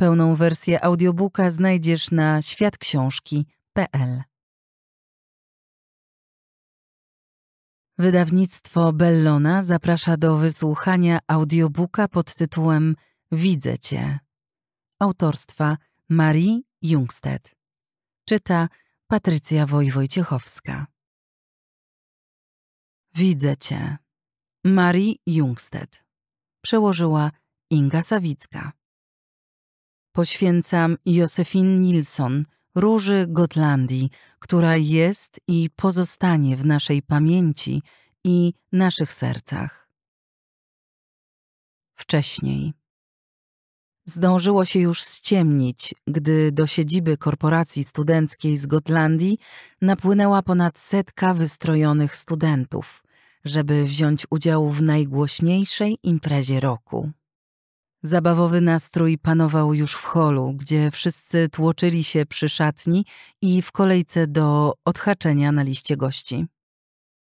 Pełną wersję audiobooka znajdziesz na światksiążki.pl. Wydawnictwo Bellona zaprasza do wysłuchania audiobooka pod tytułem Widzę Cię autorstwa Marii Jungstedt. Czyta Patrycja Wojwojciechowska. Widzę Cię. Marii Jungstedt. Przełożyła Inga Sawicka poświęcam Josefin Nilsson, Róży Gotlandii, która jest i pozostanie w naszej pamięci i naszych sercach. Wcześniej. Zdążyło się już ściemnić, gdy do siedziby korporacji studenckiej z Gotlandii napłynęła ponad setka wystrojonych studentów, żeby wziąć udział w najgłośniejszej imprezie roku. Zabawowy nastrój panował już w holu, gdzie wszyscy tłoczyli się przy szatni i w kolejce do odhaczenia na liście gości.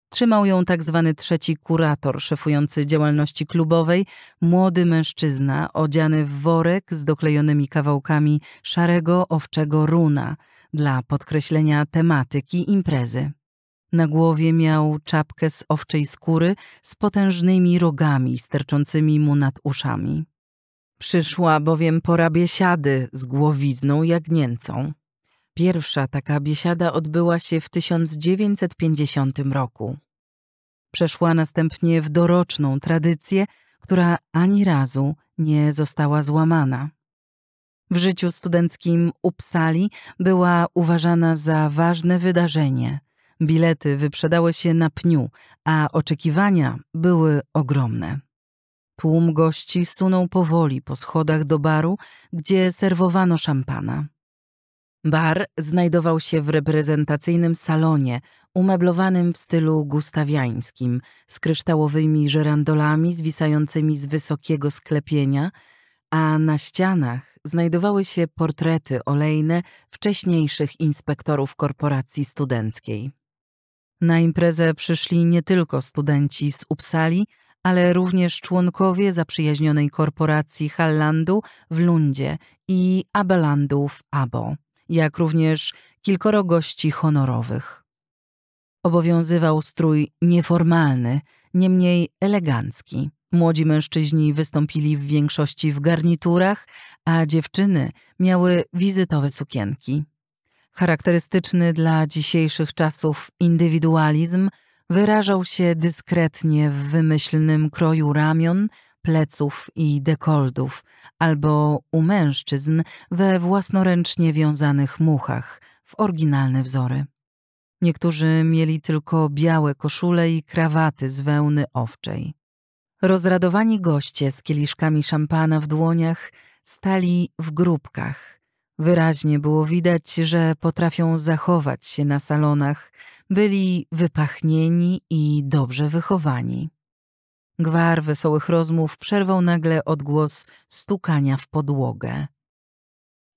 Trzymał ją tak zwany trzeci kurator szefujący działalności klubowej, młody mężczyzna odziany w worek z doklejonymi kawałkami szarego owczego runa dla podkreślenia tematyki imprezy. Na głowie miał czapkę z owczej skóry z potężnymi rogami sterczącymi mu nad uszami. Przyszła bowiem pora biesiady z głowizną jagnięcą. Pierwsza taka biesiada odbyła się w 1950 roku. Przeszła następnie w doroczną tradycję, która ani razu nie została złamana. W życiu studenckim Upsali była uważana za ważne wydarzenie. Bilety wyprzedały się na pniu, a oczekiwania były ogromne. Tłum gości sunął powoli po schodach do baru, gdzie serwowano szampana. Bar znajdował się w reprezentacyjnym salonie, umeblowanym w stylu gustawiańskim, z kryształowymi żerandolami zwisającymi z wysokiego sklepienia, a na ścianach znajdowały się portrety olejne wcześniejszych inspektorów korporacji studenckiej. Na imprezę przyszli nie tylko studenci z Upsali, ale również członkowie zaprzyjaźnionej korporacji Hallandu w Lundzie i Abelandu w Abo, jak również kilkoro gości honorowych. Obowiązywał strój nieformalny, niemniej elegancki. Młodzi mężczyźni wystąpili w większości w garniturach, a dziewczyny miały wizytowe sukienki. Charakterystyczny dla dzisiejszych czasów indywidualizm – Wyrażał się dyskretnie w wymyślnym kroju ramion, pleców i dekoldów, albo u mężczyzn we własnoręcznie wiązanych muchach w oryginalne wzory. Niektórzy mieli tylko białe koszule i krawaty z wełny owczej. Rozradowani goście z kieliszkami szampana w dłoniach stali w grupkach – Wyraźnie było widać, że potrafią zachować się na salonach, byli wypachnieni i dobrze wychowani. Gwar wesołych rozmów przerwał nagle odgłos stukania w podłogę.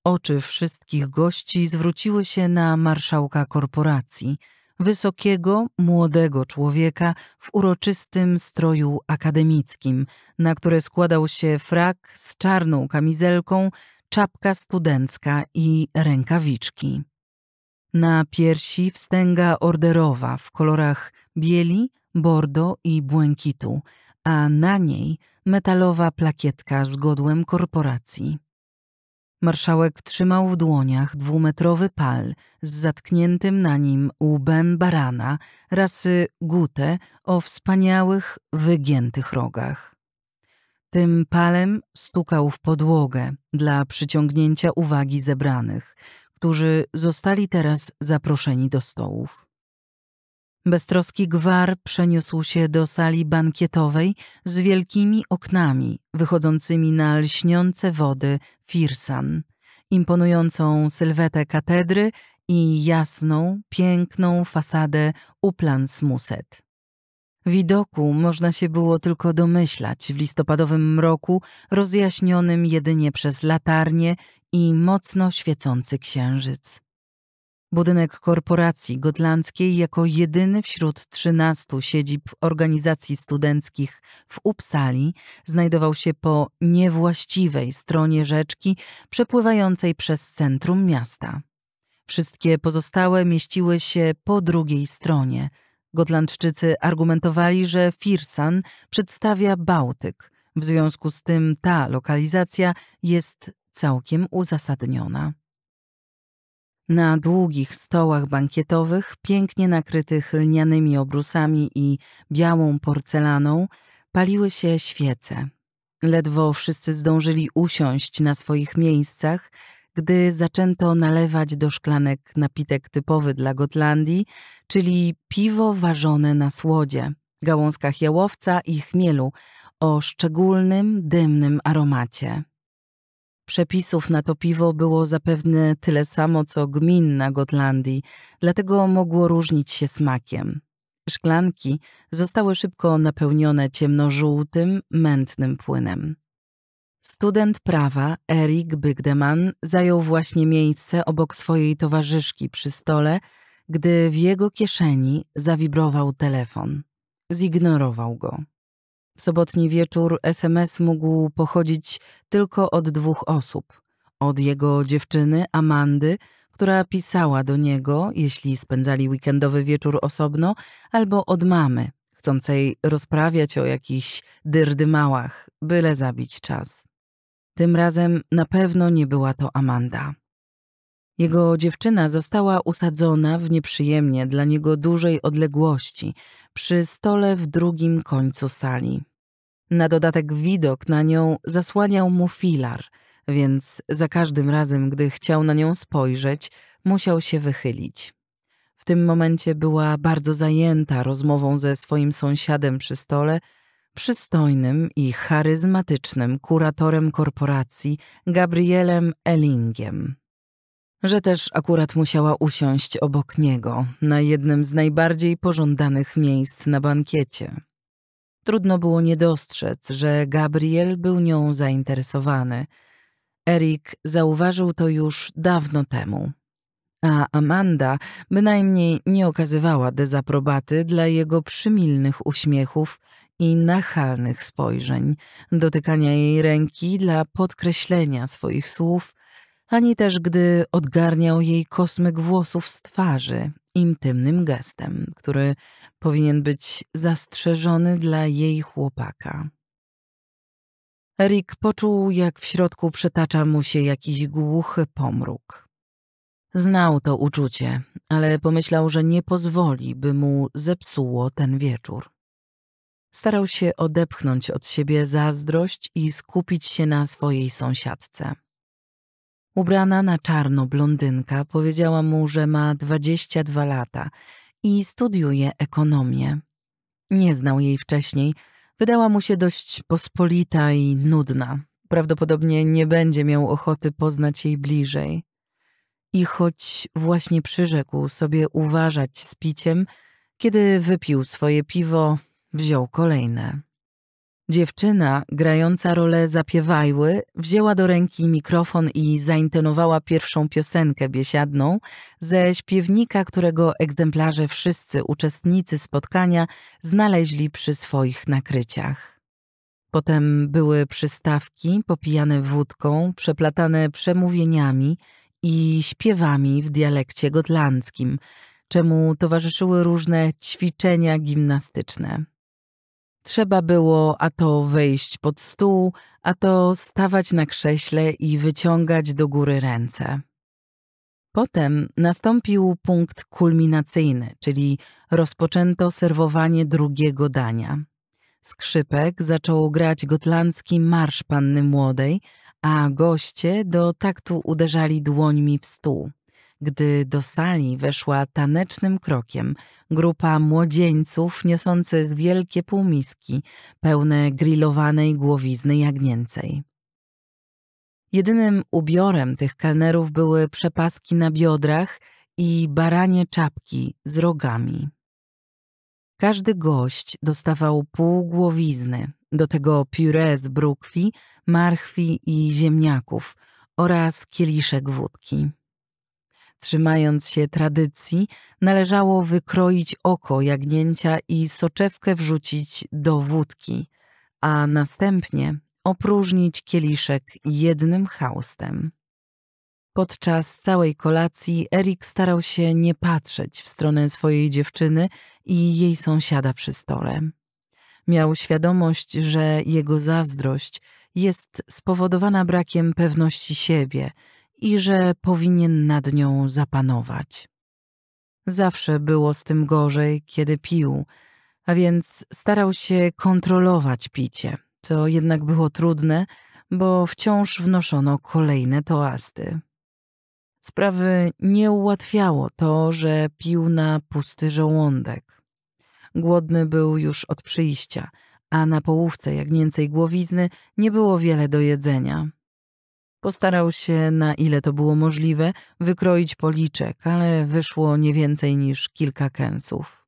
Oczy wszystkich gości zwróciły się na marszałka korporacji, wysokiego, młodego człowieka w uroczystym stroju akademickim, na które składał się frak z czarną kamizelką czapka studencka i rękawiczki. Na piersi wstęga orderowa w kolorach bieli, bordo i błękitu, a na niej metalowa plakietka z godłem korporacji. Marszałek trzymał w dłoniach dwumetrowy pal z zatkniętym na nim łbem barana rasy gute o wspaniałych, wygiętych rogach. Tym palem stukał w podłogę dla przyciągnięcia uwagi zebranych, którzy zostali teraz zaproszeni do stołów. Beztroski gwar przeniósł się do sali bankietowej z wielkimi oknami wychodzącymi na lśniące wody Firsan, imponującą sylwetę katedry i jasną, piękną fasadę Uplans Muset. Widoku można się było tylko domyślać w listopadowym mroku, rozjaśnionym jedynie przez latarnie i mocno świecący księżyc. Budynek korporacji gotlandzkiej jako jedyny wśród trzynastu siedzib organizacji studenckich w Upsali znajdował się po niewłaściwej stronie rzeczki przepływającej przez centrum miasta. Wszystkie pozostałe mieściły się po drugiej stronie – Gotlandczycy argumentowali, że Firsan przedstawia Bałtyk, w związku z tym ta lokalizacja jest całkiem uzasadniona. Na długich stołach bankietowych, pięknie nakrytych lnianymi obrusami i białą porcelaną, paliły się świece. Ledwo wszyscy zdążyli usiąść na swoich miejscach, gdy zaczęto nalewać do szklanek napitek typowy dla Gotlandii, czyli piwo ważone na słodzie, gałązkach jałowca i chmielu o szczególnym, dymnym aromacie. Przepisów na to piwo było zapewne tyle samo co gmin na Gotlandii, dlatego mogło różnić się smakiem. Szklanki zostały szybko napełnione ciemnożółtym, mętnym płynem. Student prawa Erik Bygdeman zajął właśnie miejsce obok swojej towarzyszki przy stole, gdy w jego kieszeni zawibrował telefon. Zignorował go. W sobotni wieczór SMS mógł pochodzić tylko od dwóch osób. Od jego dziewczyny, Amandy, która pisała do niego, jeśli spędzali weekendowy wieczór osobno, albo od mamy, chcącej rozprawiać o jakichś dyrdymałach, byle zabić czas. Tym razem na pewno nie była to Amanda. Jego dziewczyna została usadzona w nieprzyjemnie dla niego dużej odległości, przy stole w drugim końcu sali. Na dodatek widok na nią zasłaniał mu filar, więc za każdym razem, gdy chciał na nią spojrzeć, musiał się wychylić. W tym momencie była bardzo zajęta rozmową ze swoim sąsiadem przy stole, przystojnym i charyzmatycznym kuratorem korporacji Gabrielem Ellingiem. Że też akurat musiała usiąść obok niego na jednym z najbardziej pożądanych miejsc na bankiecie. Trudno było nie dostrzec, że Gabriel był nią zainteresowany. Erik zauważył to już dawno temu. A Amanda bynajmniej nie okazywała dezaprobaty dla jego przymilnych uśmiechów i nachalnych spojrzeń, dotykania jej ręki dla podkreślenia swoich słów, ani też gdy odgarniał jej kosmyk włosów z twarzy intymnym gestem, który powinien być zastrzeżony dla jej chłopaka. Rick poczuł, jak w środku przetacza mu się jakiś głuchy pomruk. Znał to uczucie, ale pomyślał, że nie pozwoli, by mu zepsuło ten wieczór starał się odepchnąć od siebie zazdrość i skupić się na swojej sąsiadce. Ubrana na czarno blondynka powiedziała mu, że ma 22 lata i studiuje ekonomię. Nie znał jej wcześniej, wydała mu się dość pospolita i nudna. Prawdopodobnie nie będzie miał ochoty poznać jej bliżej. I choć właśnie przyrzekł sobie uważać z piciem, kiedy wypił swoje piwo, wziął kolejne. Dziewczyna, grająca rolę zapiewajły, wzięła do ręki mikrofon i zaintonowała pierwszą piosenkę biesiadną ze śpiewnika, którego egzemplarze wszyscy uczestnicy spotkania znaleźli przy swoich nakryciach. Potem były przystawki popijane wódką, przeplatane przemówieniami i śpiewami w dialekcie gotlandzkim, czemu towarzyszyły różne ćwiczenia gimnastyczne. Trzeba było a to wejść pod stół, a to stawać na krześle i wyciągać do góry ręce. Potem nastąpił punkt kulminacyjny, czyli rozpoczęto serwowanie drugiego dania. Skrzypek zaczął grać gotlandzki marsz panny młodej, a goście do taktu uderzali dłońmi w stół gdy do sali weszła tanecznym krokiem grupa młodzieńców niosących wielkie półmiski pełne grillowanej głowizny jagnięcej. Jedynym ubiorem tych kelnerów były przepaski na biodrach i baranie czapki z rogami. Każdy gość dostawał pół głowizny, do tego puree z brukwi, marchwi i ziemniaków oraz kieliszek wódki trzymając się tradycji, należało wykroić oko jagnięcia i soczewkę wrzucić do wódki, a następnie opróżnić kieliszek jednym haustem. Podczas całej kolacji Erik starał się nie patrzeć w stronę swojej dziewczyny i jej sąsiada przy stole. Miał świadomość, że jego zazdrość jest spowodowana brakiem pewności siebie i że powinien nad nią zapanować. Zawsze było z tym gorzej, kiedy pił, a więc starał się kontrolować picie, co jednak było trudne, bo wciąż wnoszono kolejne toasty. Sprawy nie ułatwiało to, że pił na pusty żołądek. Głodny był już od przyjścia, a na połówce jagnięcej głowizny nie było wiele do jedzenia, Postarał się, na ile to było możliwe, wykroić policzek, ale wyszło nie więcej niż kilka kęsów.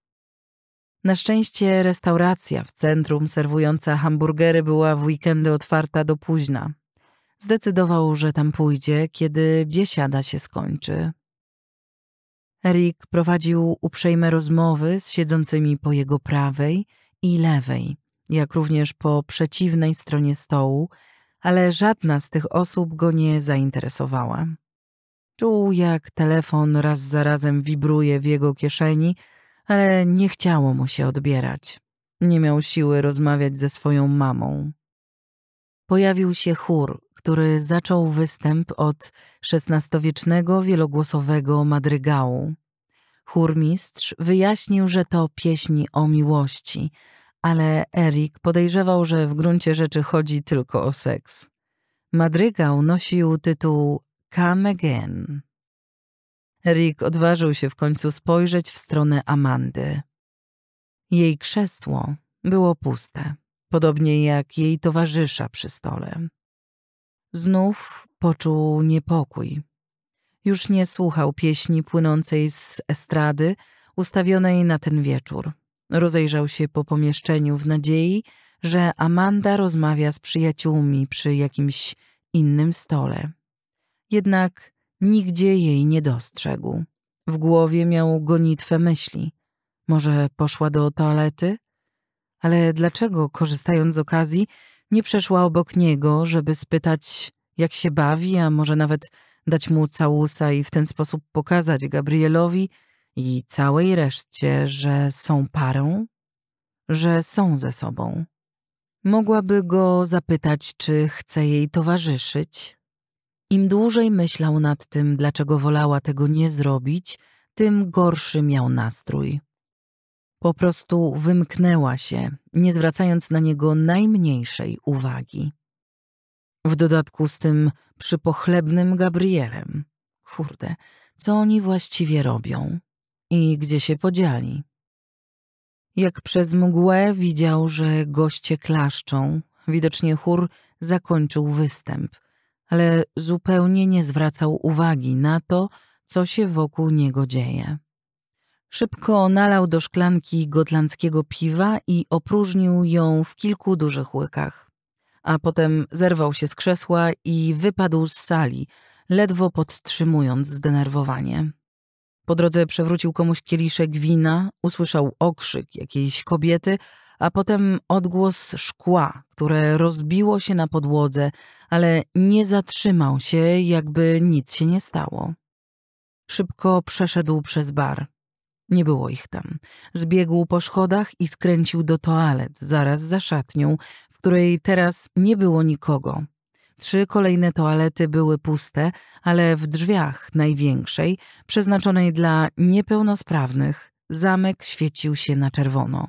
Na szczęście restauracja w centrum serwująca hamburgery była w weekendy otwarta do późna. Zdecydował, że tam pójdzie, kiedy biesiada się skończy. Rick prowadził uprzejme rozmowy z siedzącymi po jego prawej i lewej, jak również po przeciwnej stronie stołu, ale żadna z tych osób go nie zainteresowała. Czuł, jak telefon raz za razem wibruje w jego kieszeni, ale nie chciało mu się odbierać. Nie miał siły rozmawiać ze swoją mamą. Pojawił się chór, który zaczął występ od szesnastowiecznego wielogłosowego madrygału. Chórmistrz wyjaśnił, że to pieśni o miłości, ale Erik podejrzewał, że w gruncie rzeczy chodzi tylko o seks. Madrygał nosił tytuł Come Again. Rick odważył się w końcu spojrzeć w stronę Amandy. Jej krzesło było puste, podobnie jak jej towarzysza przy stole. Znów poczuł niepokój. Już nie słuchał pieśni płynącej z estrady ustawionej na ten wieczór. Rozejrzał się po pomieszczeniu w nadziei, że Amanda rozmawia z przyjaciółmi przy jakimś innym stole. Jednak nigdzie jej nie dostrzegł. W głowie miał gonitwę myśli. Może poszła do toalety? Ale dlaczego, korzystając z okazji, nie przeszła obok niego, żeby spytać, jak się bawi, a może nawet dać mu całusa i w ten sposób pokazać Gabrielowi, i całej reszcie, że są parą, że są ze sobą. Mogłaby go zapytać, czy chce jej towarzyszyć. Im dłużej myślał nad tym, dlaczego wolała tego nie zrobić, tym gorszy miał nastrój. Po prostu wymknęła się, nie zwracając na niego najmniejszej uwagi. W dodatku z tym przypochlebnym Gabrielem. Kurde, co oni właściwie robią? i gdzie się podzieli. Jak przez mgłę widział, że goście klaszczą, widocznie chór zakończył występ, ale zupełnie nie zwracał uwagi na to, co się wokół niego dzieje. Szybko nalał do szklanki gotlandzkiego piwa i opróżnił ją w kilku dużych łykach. A potem zerwał się z krzesła i wypadł z sali, ledwo podtrzymując zdenerwowanie. Po drodze przewrócił komuś kieliszek wina, usłyszał okrzyk jakiejś kobiety, a potem odgłos szkła, które rozbiło się na podłodze, ale nie zatrzymał się, jakby nic się nie stało. Szybko przeszedł przez bar. Nie było ich tam. Zbiegł po schodach i skręcił do toalet, zaraz za szatnią, w której teraz nie było nikogo. Trzy kolejne toalety były puste, ale w drzwiach największej, przeznaczonej dla niepełnosprawnych, zamek świecił się na czerwono.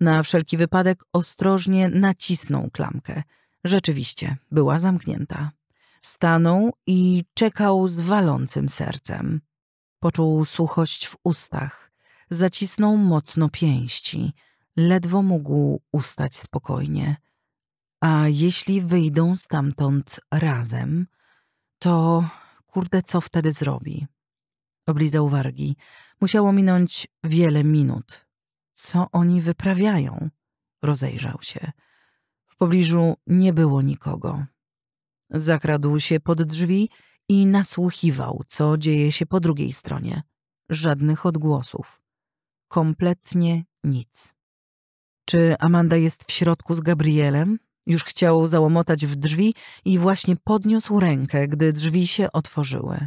Na wszelki wypadek ostrożnie nacisnął klamkę. Rzeczywiście, była zamknięta. Stanął i czekał z walącym sercem. Poczuł suchość w ustach. Zacisnął mocno pięści. Ledwo mógł ustać spokojnie. A jeśli wyjdą stamtąd razem, to kurde, co wtedy zrobi? Oblizał wargi. Musiało minąć wiele minut. Co oni wyprawiają? Rozejrzał się. W pobliżu nie było nikogo. Zakradł się pod drzwi i nasłuchiwał, co dzieje się po drugiej stronie. Żadnych odgłosów. Kompletnie nic. Czy Amanda jest w środku z Gabrielem? Już chciał załomotać w drzwi i właśnie podniósł rękę, gdy drzwi się otworzyły.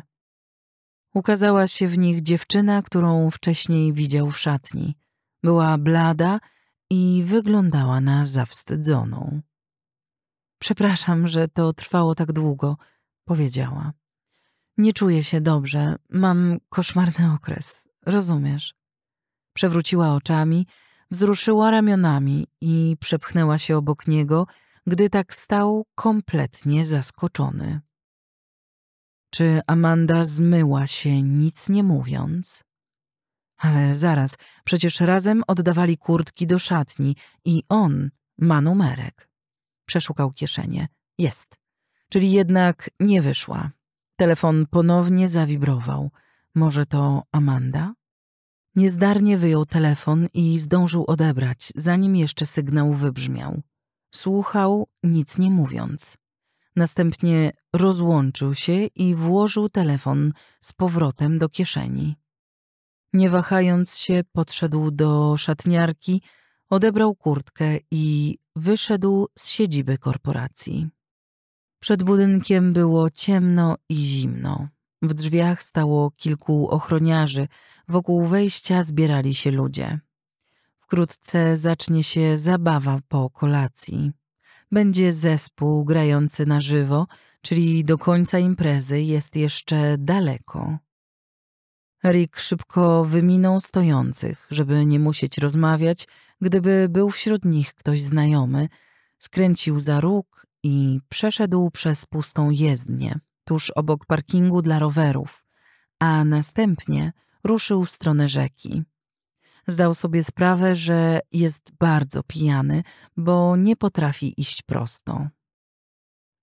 Ukazała się w nich dziewczyna, którą wcześniej widział w szatni. Była blada i wyglądała na zawstydzoną. Przepraszam, że to trwało tak długo, powiedziała. Nie czuję się dobrze, mam koszmarny okres, rozumiesz? Przewróciła oczami, wzruszyła ramionami i przepchnęła się obok niego, gdy tak stał kompletnie zaskoczony. Czy Amanda zmyła się, nic nie mówiąc? Ale zaraz, przecież razem oddawali kurtki do szatni i on ma numerek. Przeszukał kieszenie. Jest. Czyli jednak nie wyszła. Telefon ponownie zawibrował. Może to Amanda? Niezdarnie wyjął telefon i zdążył odebrać, zanim jeszcze sygnał wybrzmiał. Słuchał, nic nie mówiąc. Następnie rozłączył się i włożył telefon z powrotem do kieszeni. Nie wahając się, podszedł do szatniarki, odebrał kurtkę i wyszedł z siedziby korporacji. Przed budynkiem było ciemno i zimno. W drzwiach stało kilku ochroniarzy, wokół wejścia zbierali się ludzie. Wkrótce zacznie się zabawa po kolacji. Będzie zespół grający na żywo, czyli do końca imprezy jest jeszcze daleko. Rick szybko wyminął stojących, żeby nie musieć rozmawiać, gdyby był wśród nich ktoś znajomy. Skręcił za róg i przeszedł przez pustą jezdnię, tuż obok parkingu dla rowerów, a następnie ruszył w stronę rzeki zdał sobie sprawę, że jest bardzo pijany, bo nie potrafi iść prosto.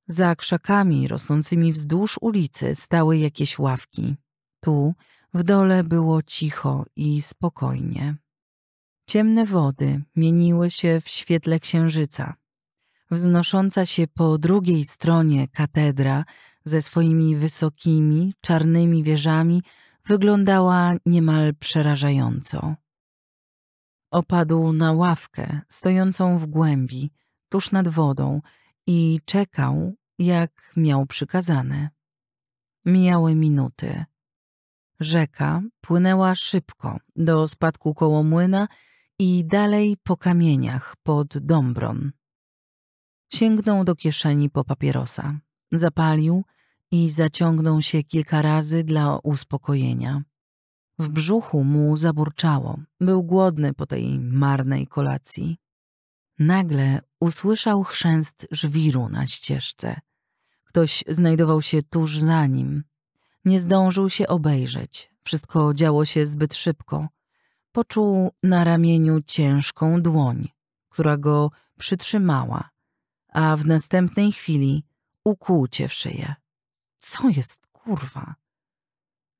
Za krzakami rosnącymi wzdłuż ulicy stały jakieś ławki. Tu, w dole, było cicho i spokojnie. Ciemne wody mieniły się w świetle księżyca. Wznosząca się po drugiej stronie katedra ze swoimi wysokimi, czarnymi wieżami wyglądała niemal przerażająco. Opadł na ławkę stojącą w głębi, tuż nad wodą i czekał, jak miał przykazane. Mijały minuty. Rzeka płynęła szybko do spadku koło młyna i dalej po kamieniach pod Dombron. Sięgnął do kieszeni po papierosa, zapalił i zaciągnął się kilka razy dla uspokojenia. W brzuchu mu zaburczało. Był głodny po tej marnej kolacji. Nagle usłyszał chrzęst żwiru na ścieżce. Ktoś znajdował się tuż za nim. Nie zdążył się obejrzeć. Wszystko działo się zbyt szybko. Poczuł na ramieniu ciężką dłoń, która go przytrzymała, a w następnej chwili ukłucie w szyję. Co jest kurwa?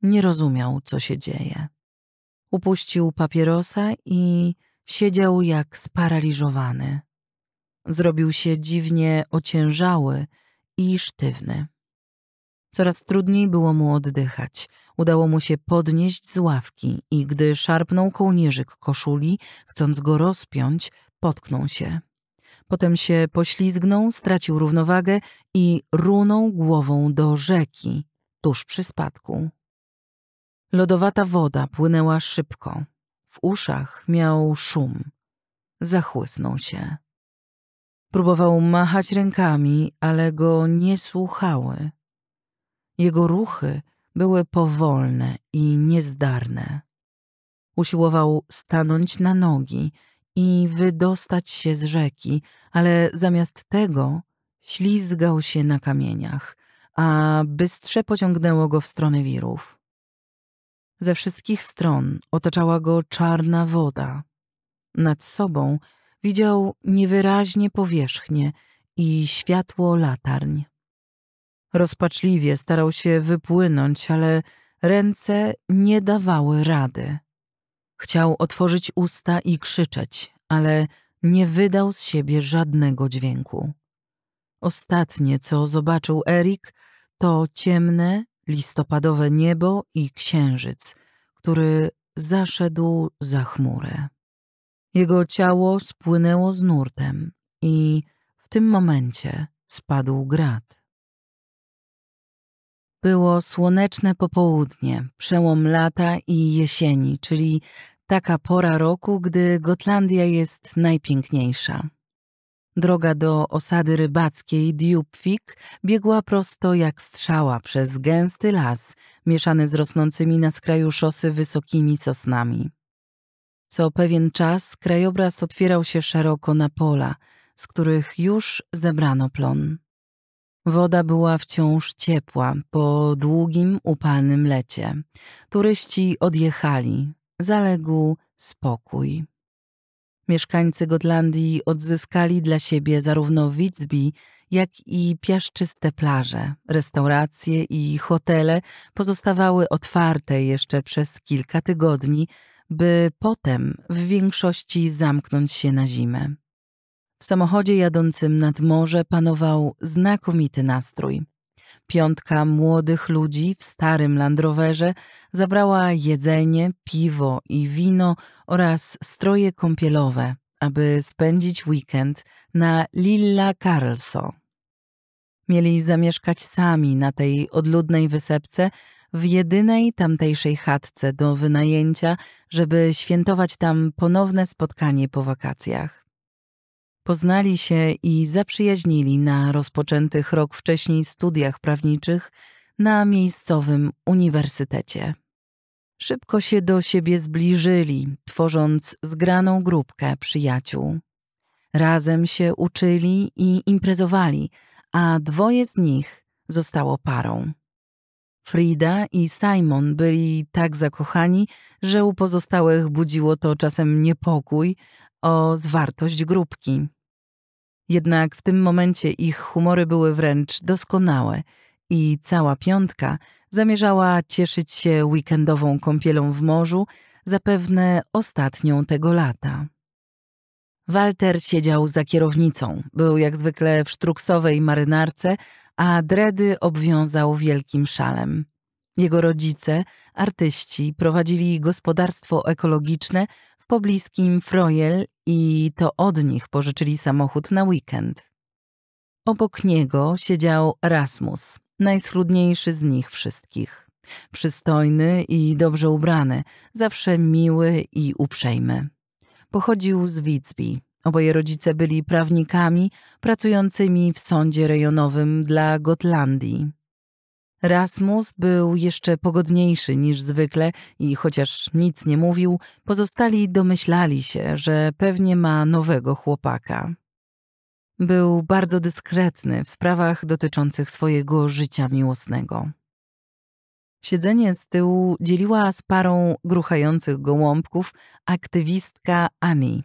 Nie rozumiał, co się dzieje. Upuścił papierosa i siedział jak sparaliżowany. Zrobił się dziwnie ociężały i sztywny. Coraz trudniej było mu oddychać. Udało mu się podnieść z ławki i gdy szarpnął kołnierzyk koszuli, chcąc go rozpiąć, potknął się. Potem się poślizgnął, stracił równowagę i runął głową do rzeki, tuż przy spadku. Lodowata woda płynęła szybko. W uszach miał szum. Zachłysnął się. Próbował machać rękami, ale go nie słuchały. Jego ruchy były powolne i niezdarne. Usiłował stanąć na nogi i wydostać się z rzeki, ale zamiast tego ślizgał się na kamieniach, a bystrze pociągnęło go w stronę wirów. Ze wszystkich stron otaczała go czarna woda. Nad sobą widział niewyraźnie powierzchnię i światło latarń. Rozpaczliwie starał się wypłynąć, ale ręce nie dawały rady. Chciał otworzyć usta i krzyczeć, ale nie wydał z siebie żadnego dźwięku. Ostatnie, co zobaczył Erik, to ciemne, listopadowe niebo i księżyc, który zaszedł za chmurę. Jego ciało spłynęło z nurtem i w tym momencie spadł grad. Było słoneczne popołudnie, przełom lata i jesieni, czyli taka pora roku, gdy Gotlandia jest najpiękniejsza. Droga do osady rybackiej Diupfik biegła prosto jak strzała przez gęsty las, mieszany z rosnącymi na skraju szosy wysokimi sosnami. Co pewien czas krajobraz otwierał się szeroko na pola, z których już zebrano plon. Woda była wciąż ciepła po długim, upalnym lecie. Turyści odjechali. Zaległ spokój. Mieszkańcy Gotlandii odzyskali dla siebie zarówno Witsby, jak i piaszczyste plaże. Restauracje i hotele pozostawały otwarte jeszcze przez kilka tygodni, by potem w większości zamknąć się na zimę. W samochodzie jadącym nad morze panował znakomity nastrój. Piątka młodych ludzi w starym landrowerze zabrała jedzenie, piwo i wino oraz stroje kąpielowe, aby spędzić weekend na Lilla Carlso. Mieli zamieszkać sami na tej odludnej wysepce w jedynej tamtejszej chatce do wynajęcia, żeby świętować tam ponowne spotkanie po wakacjach. Poznali się i zaprzyjaźnili na rozpoczętych rok wcześniej studiach prawniczych na miejscowym uniwersytecie. Szybko się do siebie zbliżyli, tworząc zgraną grupkę przyjaciół. Razem się uczyli i imprezowali, a dwoje z nich zostało parą. Frida i Simon byli tak zakochani, że u pozostałych budziło to czasem niepokój o zwartość grupki. Jednak w tym momencie ich humory były wręcz doskonałe i cała piątka zamierzała cieszyć się weekendową kąpielą w morzu, zapewne ostatnią tego lata. Walter siedział za kierownicą, był jak zwykle w sztruksowej marynarce, a dredy obwiązał wielkim szalem. Jego rodzice, artyści, prowadzili gospodarstwo ekologiczne w pobliskim Frojel i to od nich pożyczyli samochód na weekend. Obok niego siedział Rasmus, najschludniejszy z nich wszystkich. Przystojny i dobrze ubrany, zawsze miły i uprzejmy. Pochodził z Witzbi. Oboje rodzice byli prawnikami pracującymi w sądzie rejonowym dla Gotlandii. Rasmus był jeszcze pogodniejszy niż zwykle i chociaż nic nie mówił, pozostali domyślali się, że pewnie ma nowego chłopaka. Był bardzo dyskretny w sprawach dotyczących swojego życia miłosnego. Siedzenie z tyłu dzieliła z parą gruchających gołąbków aktywistka Ani,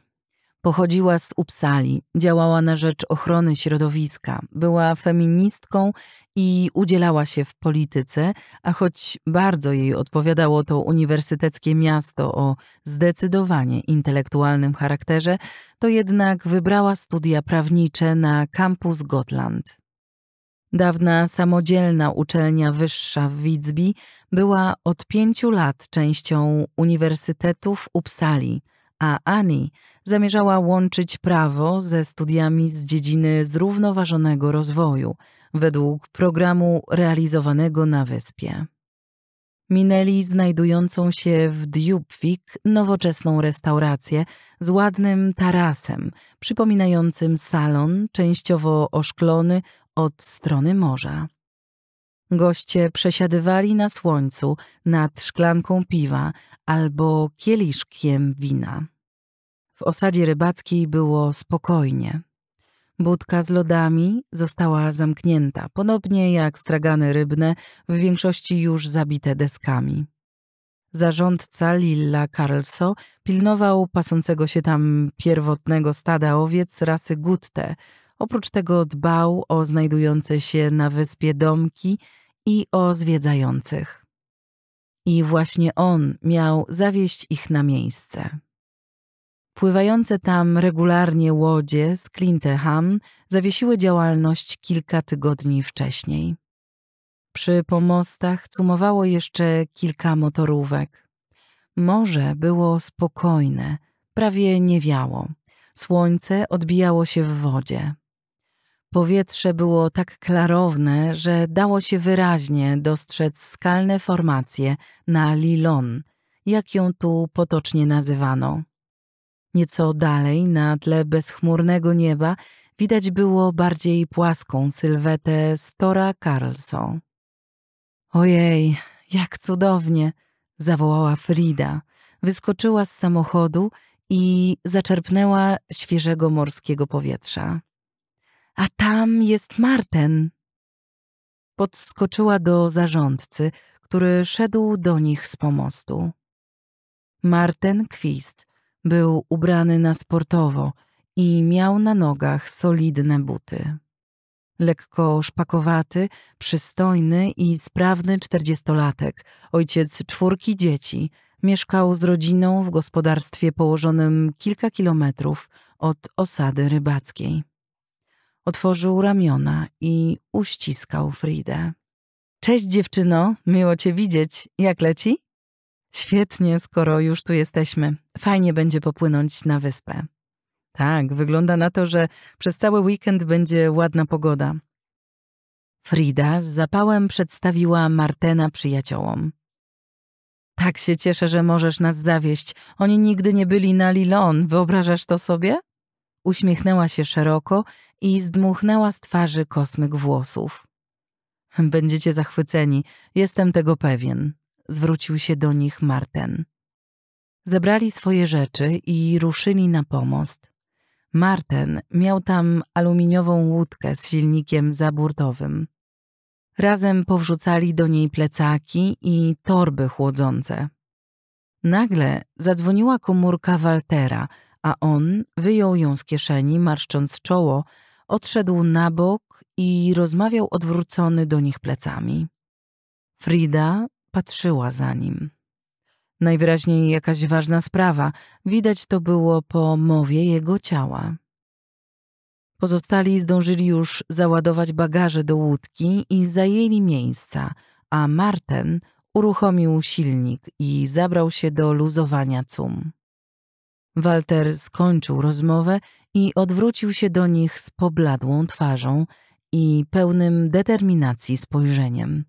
Pochodziła z Upsali, działała na rzecz ochrony środowiska, była feministką i udzielała się w polityce, a choć bardzo jej odpowiadało to uniwersyteckie miasto o zdecydowanie intelektualnym charakterze, to jednak wybrała studia prawnicze na kampus Gotland. Dawna samodzielna uczelnia wyższa w Widzbi była od pięciu lat częścią uniwersytetów Uppsali. Upsali – a Ani zamierzała łączyć prawo ze studiami z dziedziny zrównoważonego rozwoju według programu realizowanego na wyspie. Minęli znajdującą się w Djupwik nowoczesną restaurację z ładnym tarasem, przypominającym salon, częściowo oszklony od strony morza. Goście przesiadywali na słońcu nad szklanką piwa albo kieliszkiem wina. W osadzie rybackiej było spokojnie. Budka z lodami została zamknięta, podobnie jak stragany rybne, w większości już zabite deskami. Zarządca Lilla Carlso pilnował pasącego się tam pierwotnego stada owiec rasy Gutte. Oprócz tego dbał o znajdujące się na wyspie domki, i o zwiedzających. I właśnie on miał zawieść ich na miejsce. Pływające tam regularnie łodzie z Clinteham zawiesiły działalność kilka tygodni wcześniej. Przy pomostach cumowało jeszcze kilka motorówek. Morze było spokojne, prawie nie wiało. Słońce odbijało się w wodzie. Powietrze było tak klarowne, że dało się wyraźnie dostrzec skalne formacje na Lilon, jak ją tu potocznie nazywano. Nieco dalej, na tle bezchmurnego nieba, widać było bardziej płaską sylwetę Stora Carlson. Ojej, jak cudownie! zawołała Frida. Wyskoczyła z samochodu i zaczerpnęła świeżego morskiego powietrza. A tam jest Marten. Podskoczyła do zarządcy, który szedł do nich z pomostu. Marten Kwist był ubrany na sportowo i miał na nogach solidne buty. Lekko szpakowaty, przystojny i sprawny czterdziestolatek, ojciec czwórki dzieci, mieszkał z rodziną w gospodarstwie położonym kilka kilometrów od osady rybackiej. Otworzył ramiona i uściskał Fridę. Cześć dziewczyno, miło cię widzieć. Jak leci? Świetnie, skoro już tu jesteśmy. Fajnie będzie popłynąć na wyspę. Tak, wygląda na to, że przez cały weekend będzie ładna pogoda. Frida z zapałem przedstawiła Martena przyjaciołom. Tak się cieszę, że możesz nas zawieść. Oni nigdy nie byli na Lilon, wyobrażasz to sobie? Uśmiechnęła się szeroko i zdmuchnęła z twarzy kosmyk włosów. Będziecie zachwyceni, jestem tego pewien, zwrócił się do nich Marten. Zebrali swoje rzeczy i ruszyli na pomost. Marten miał tam aluminiową łódkę z silnikiem zaburtowym. Razem powrzucali do niej plecaki i torby chłodzące. Nagle zadzwoniła komórka Waltera, a on wyjął ją z kieszeni, marszcząc czoło, odszedł na bok i rozmawiał odwrócony do nich plecami. Frida patrzyła za nim. Najwyraźniej jakaś ważna sprawa, widać to było po mowie jego ciała. Pozostali zdążyli już załadować bagaże do łódki i zajęli miejsca, a Marten uruchomił silnik i zabrał się do luzowania cum. Walter skończył rozmowę i odwrócił się do nich z pobladłą twarzą i pełnym determinacji spojrzeniem.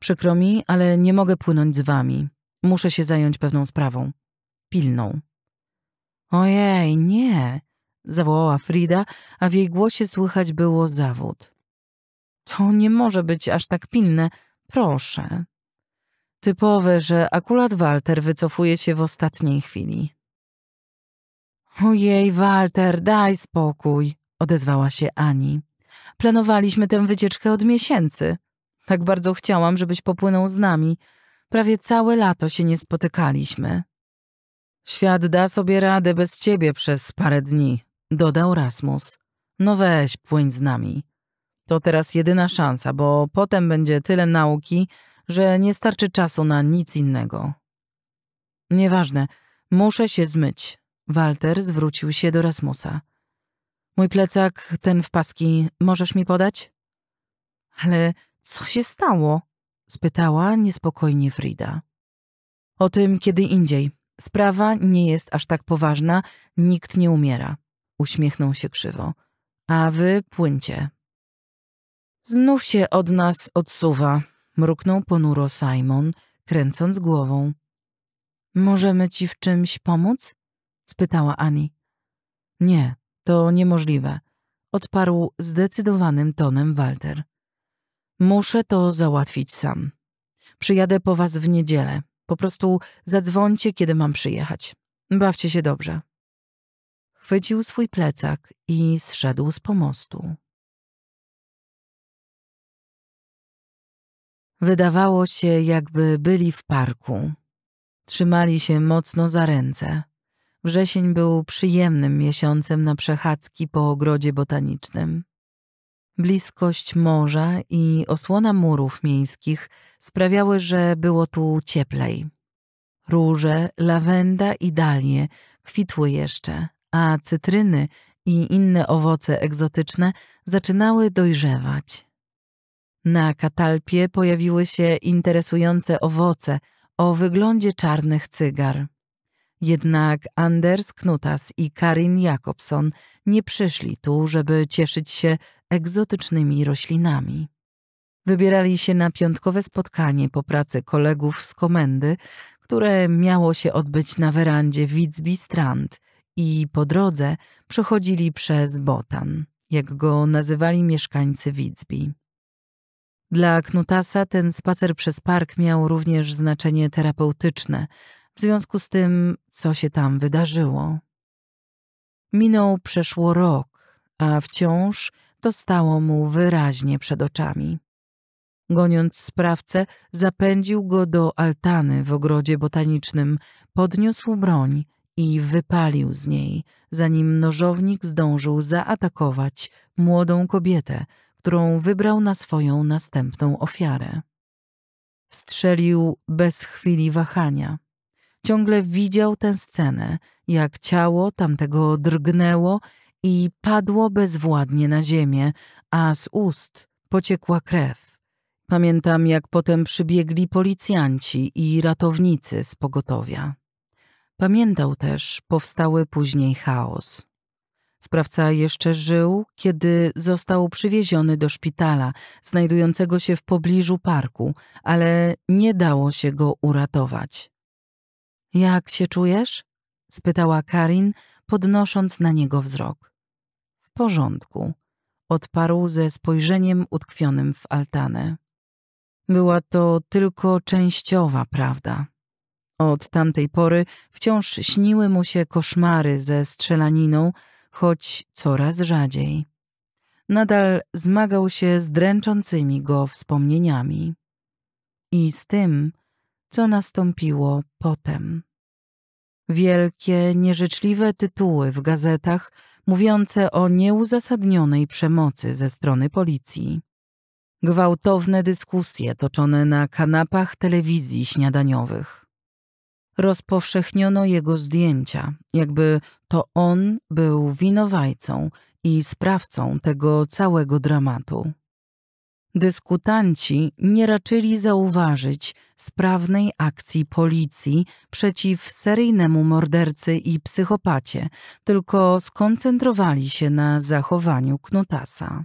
Przykro mi, ale nie mogę płynąć z wami. Muszę się zająć pewną sprawą. Pilną. Ojej, nie! zawołała Frida, a w jej głosie słychać było zawód. To nie może być aż tak pilne, proszę. Typowe, że akurat Walter wycofuje się w ostatniej chwili. Ojej, Walter, daj spokój, odezwała się Ani. Planowaliśmy tę wycieczkę od miesięcy. Tak bardzo chciałam, żebyś popłynął z nami. Prawie całe lato się nie spotykaliśmy. Świat da sobie radę bez ciebie przez parę dni, dodał Rasmus. No weź, płyń z nami. To teraz jedyna szansa, bo potem będzie tyle nauki, że nie starczy czasu na nic innego. Nieważne, muszę się zmyć, Walter zwrócił się do Rasmusa. Mój plecak, ten w paski, możesz mi podać? Ale co się stało? spytała niespokojnie Frida. O tym kiedy indziej. Sprawa nie jest aż tak poważna, nikt nie umiera. Uśmiechnął się krzywo. A wy płyńcie. Znów się od nas odsuwa, mruknął ponuro Simon, kręcąc głową. Możemy ci w czymś pomóc? spytała Ani. Nie, to niemożliwe, odparł zdecydowanym tonem Walter. Muszę to załatwić sam. Przyjadę po was w niedzielę. Po prostu zadzwońcie, kiedy mam przyjechać. Bawcie się dobrze. Chwycił swój plecak i zszedł z pomostu. Wydawało się, jakby byli w parku. Trzymali się mocno za ręce. Wrzesień był przyjemnym miesiącem na przechadzki po ogrodzie botanicznym. Bliskość morza i osłona murów miejskich sprawiały, że było tu cieplej. Róże, lawenda i dalie kwitły jeszcze, a cytryny i inne owoce egzotyczne zaczynały dojrzewać. Na katalpie pojawiły się interesujące owoce o wyglądzie czarnych cygar. Jednak Anders Knutas i Karin Jakobson nie przyszli tu, żeby cieszyć się egzotycznymi roślinami. Wybierali się na piątkowe spotkanie po pracy kolegów z komendy, które miało się odbyć na werandzie Witzby Strand i po drodze przechodzili przez Botan, jak go nazywali mieszkańcy Witzby. Dla Knutasa ten spacer przez park miał również znaczenie terapeutyczne, w związku z tym, co się tam wydarzyło. Minął przeszło rok, a wciąż to stało mu wyraźnie przed oczami. Goniąc sprawcę, zapędził go do altany w ogrodzie botanicznym, podniósł broń i wypalił z niej, zanim nożownik zdążył zaatakować młodą kobietę, którą wybrał na swoją następną ofiarę. Strzelił bez chwili wahania. Ciągle widział tę scenę, jak ciało tamtego drgnęło i padło bezwładnie na ziemię, a z ust pociekła krew. Pamiętam, jak potem przybiegli policjanci i ratownicy z pogotowia. Pamiętał też powstały później chaos. Sprawca jeszcze żył, kiedy został przywieziony do szpitala, znajdującego się w pobliżu parku, ale nie dało się go uratować. Jak się czujesz? spytała Karin, podnosząc na niego wzrok. W porządku, odparł ze spojrzeniem utkwionym w altanę. Była to tylko częściowa prawda. Od tamtej pory wciąż śniły mu się koszmary ze strzelaniną, choć coraz rzadziej. Nadal zmagał się z dręczącymi go wspomnieniami. I z tym, co nastąpiło potem. Wielkie, nieżyczliwe tytuły w gazetach mówiące o nieuzasadnionej przemocy ze strony policji. Gwałtowne dyskusje toczone na kanapach telewizji śniadaniowych. Rozpowszechniono jego zdjęcia, jakby to on był winowajcą i sprawcą tego całego dramatu. Dyskutanci nie raczyli zauważyć, sprawnej akcji policji przeciw seryjnemu mordercy i psychopacie, tylko skoncentrowali się na zachowaniu Knutasa.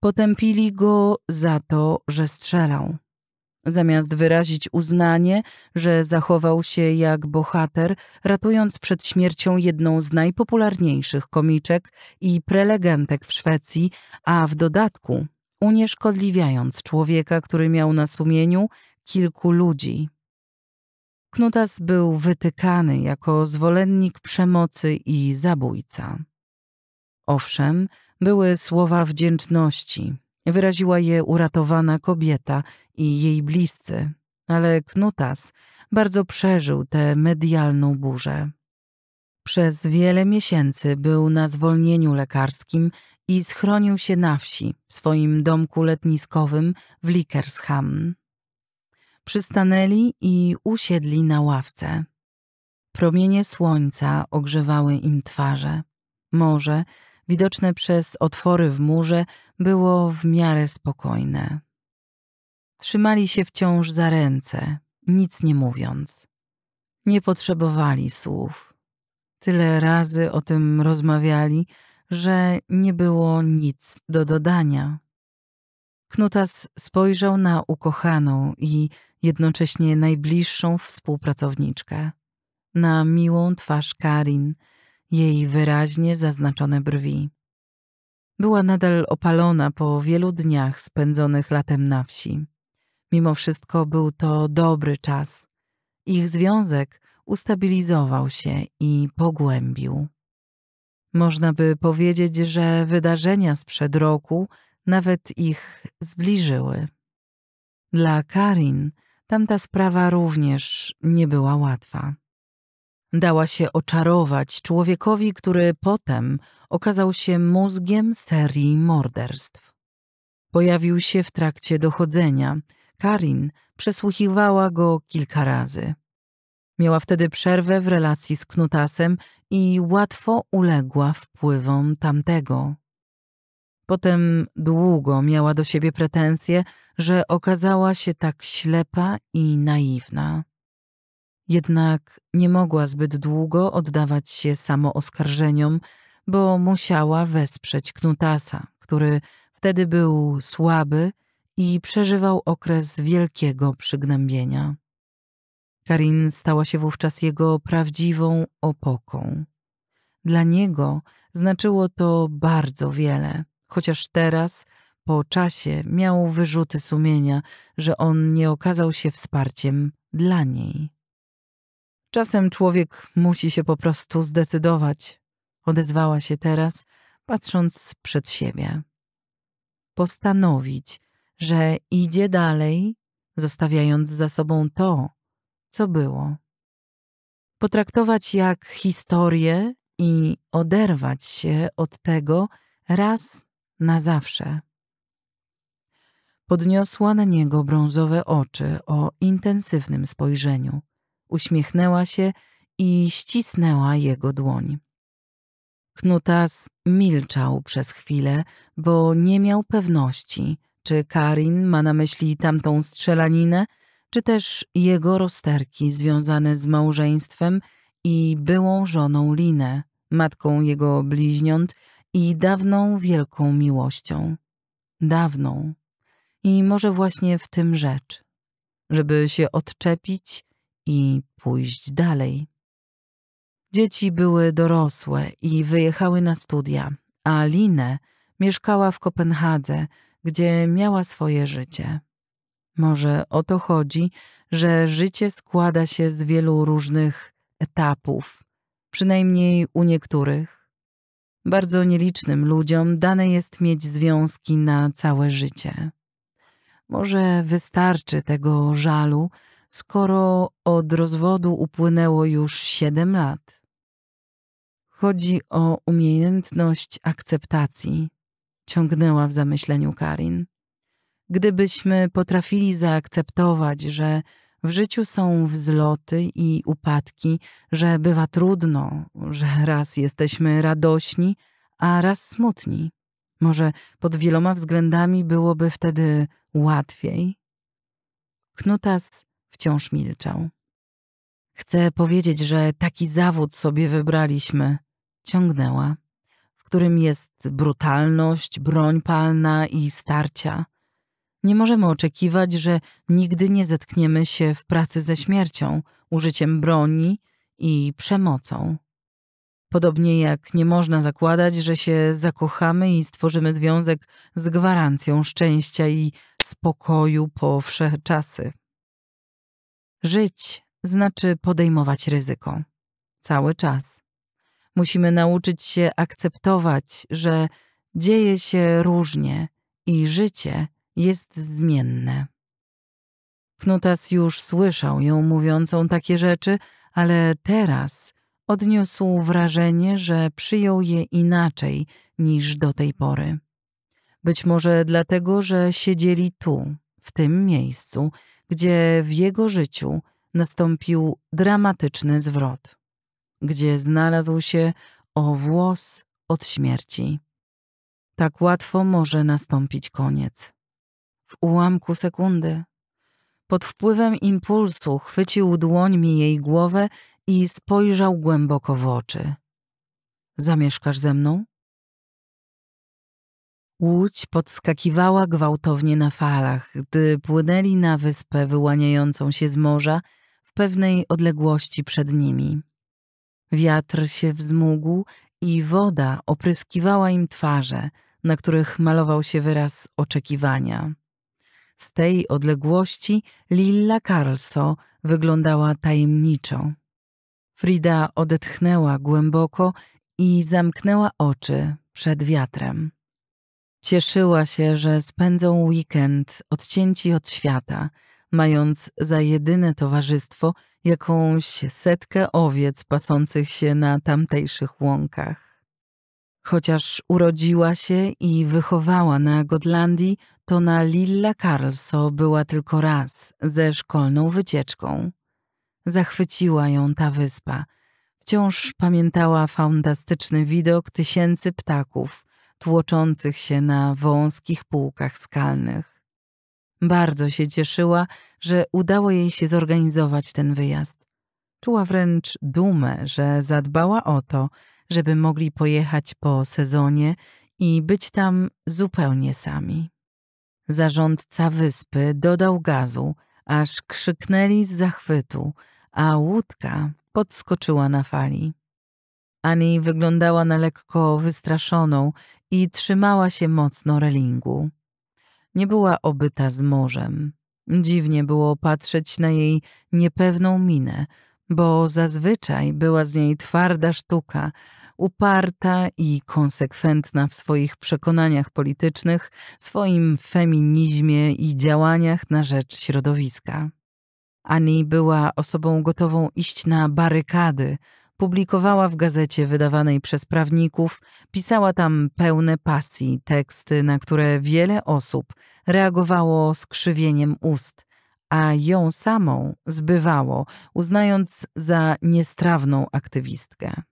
Potępili go za to, że strzelał. Zamiast wyrazić uznanie, że zachował się jak bohater, ratując przed śmiercią jedną z najpopularniejszych komiczek i prelegentek w Szwecji, a w dodatku unieszkodliwiając człowieka, który miał na sumieniu kilku ludzi. Knutas był wytykany jako zwolennik przemocy i zabójca. Owszem, były słowa wdzięczności. Wyraziła je uratowana kobieta i jej bliscy, ale Knutas bardzo przeżył tę medialną burzę. Przez wiele miesięcy był na zwolnieniu lekarskim i schronił się na wsi, w swoim domku letniskowym w Lickersham. Przystanęli i usiedli na ławce. Promienie słońca ogrzewały im twarze. Morze, widoczne przez otwory w murze, było w miarę spokojne. Trzymali się wciąż za ręce, nic nie mówiąc. Nie potrzebowali słów. Tyle razy o tym rozmawiali, że nie było nic do dodania. Knutas spojrzał na ukochaną i jednocześnie najbliższą współpracowniczkę. Na miłą twarz Karin, jej wyraźnie zaznaczone brwi. Była nadal opalona po wielu dniach spędzonych latem na wsi. Mimo wszystko był to dobry czas. Ich związek ustabilizował się i pogłębił. Można by powiedzieć, że wydarzenia sprzed roku nawet ich zbliżyły. Dla Karin Tamta sprawa również nie była łatwa. Dała się oczarować człowiekowi, który potem okazał się mózgiem serii morderstw. Pojawił się w trakcie dochodzenia. Karin przesłuchiwała go kilka razy. Miała wtedy przerwę w relacji z Knutasem i łatwo uległa wpływom tamtego. Potem długo miała do siebie pretensje, że okazała się tak ślepa i naiwna. Jednak nie mogła zbyt długo oddawać się samooskarżeniom, bo musiała wesprzeć Knutasa, który wtedy był słaby i przeżywał okres wielkiego przygnębienia. Karin stała się wówczas jego prawdziwą opoką. Dla niego znaczyło to bardzo wiele chociaż teraz, po czasie, miał wyrzuty sumienia, że on nie okazał się wsparciem dla niej. Czasem człowiek musi się po prostu zdecydować, odezwała się teraz, patrząc przed siebie. Postanowić, że idzie dalej, zostawiając za sobą to, co było. Potraktować jak historię i oderwać się od tego raz na zawsze. Podniosła na niego brązowe oczy o intensywnym spojrzeniu. Uśmiechnęła się i ścisnęła jego dłoń. Knutas milczał przez chwilę, bo nie miał pewności, czy Karin ma na myśli tamtą strzelaninę, czy też jego rozterki związane z małżeństwem i byłą żoną Linę, matką jego bliźniąt i dawną wielką miłością. Dawną. I może właśnie w tym rzecz, żeby się odczepić i pójść dalej. Dzieci były dorosłe i wyjechały na studia, a Linę mieszkała w Kopenhadze, gdzie miała swoje życie. Może o to chodzi, że życie składa się z wielu różnych etapów, przynajmniej u niektórych bardzo nielicznym ludziom dane jest mieć związki na całe życie. Może wystarczy tego żalu, skoro od rozwodu upłynęło już siedem lat. Chodzi o umiejętność akceptacji, ciągnęła w zamyśleniu Karin. Gdybyśmy potrafili zaakceptować, że w życiu są wzloty i upadki, że bywa trudno, że raz jesteśmy radośni, a raz smutni. Może pod wieloma względami byłoby wtedy łatwiej? Knutas wciąż milczał. Chcę powiedzieć, że taki zawód sobie wybraliśmy, ciągnęła, w którym jest brutalność, broń palna i starcia. Nie możemy oczekiwać, że nigdy nie zetkniemy się w pracy ze śmiercią, użyciem broni i przemocą. Podobnie jak nie można zakładać, że się zakochamy i stworzymy związek z gwarancją szczęścia i spokoju po czasy. Żyć znaczy podejmować ryzyko. Cały czas. Musimy nauczyć się akceptować, że dzieje się różnie i życie jest zmienne. Knutas już słyszał ją mówiącą takie rzeczy, ale teraz odniósł wrażenie, że przyjął je inaczej niż do tej pory. Być może dlatego, że siedzieli tu, w tym miejscu, gdzie w jego życiu nastąpił dramatyczny zwrot, gdzie znalazł się o włos od śmierci. Tak łatwo może nastąpić koniec ułamku sekundy. Pod wpływem impulsu chwycił dłońmi jej głowę i spojrzał głęboko w oczy. Zamieszkasz ze mną? Łódź podskakiwała gwałtownie na falach, gdy płynęli na wyspę wyłaniającą się z morza w pewnej odległości przed nimi. Wiatr się wzmógł i woda opryskiwała im twarze, na których malował się wyraz oczekiwania. Z tej odległości Lilla Carlso wyglądała tajemniczo. Frida odetchnęła głęboko i zamknęła oczy przed wiatrem. Cieszyła się, że spędzą weekend odcięci od świata, mając za jedyne towarzystwo jakąś setkę owiec pasących się na tamtejszych łąkach. Chociaż urodziła się i wychowała na Gotlandii, to na Lilla Carlso była tylko raz ze szkolną wycieczką. Zachwyciła ją ta wyspa. Wciąż pamiętała fantastyczny widok tysięcy ptaków tłoczących się na wąskich półkach skalnych. Bardzo się cieszyła, że udało jej się zorganizować ten wyjazd. Czuła wręcz dumę, że zadbała o to, żeby mogli pojechać po sezonie i być tam zupełnie sami. Zarządca wyspy dodał gazu, aż krzyknęli z zachwytu, a łódka podskoczyła na fali. Ani wyglądała na lekko wystraszoną i trzymała się mocno relingu. Nie była obyta z morzem. Dziwnie było patrzeć na jej niepewną minę, bo zazwyczaj była z niej twarda sztuka, uparta i konsekwentna w swoich przekonaniach politycznych, swoim feminizmie i działaniach na rzecz środowiska. Ani była osobą gotową iść na barykady, publikowała w gazecie wydawanej przez prawników, pisała tam pełne pasji teksty, na które wiele osób reagowało skrzywieniem ust, a ją samą zbywało, uznając za niestrawną aktywistkę.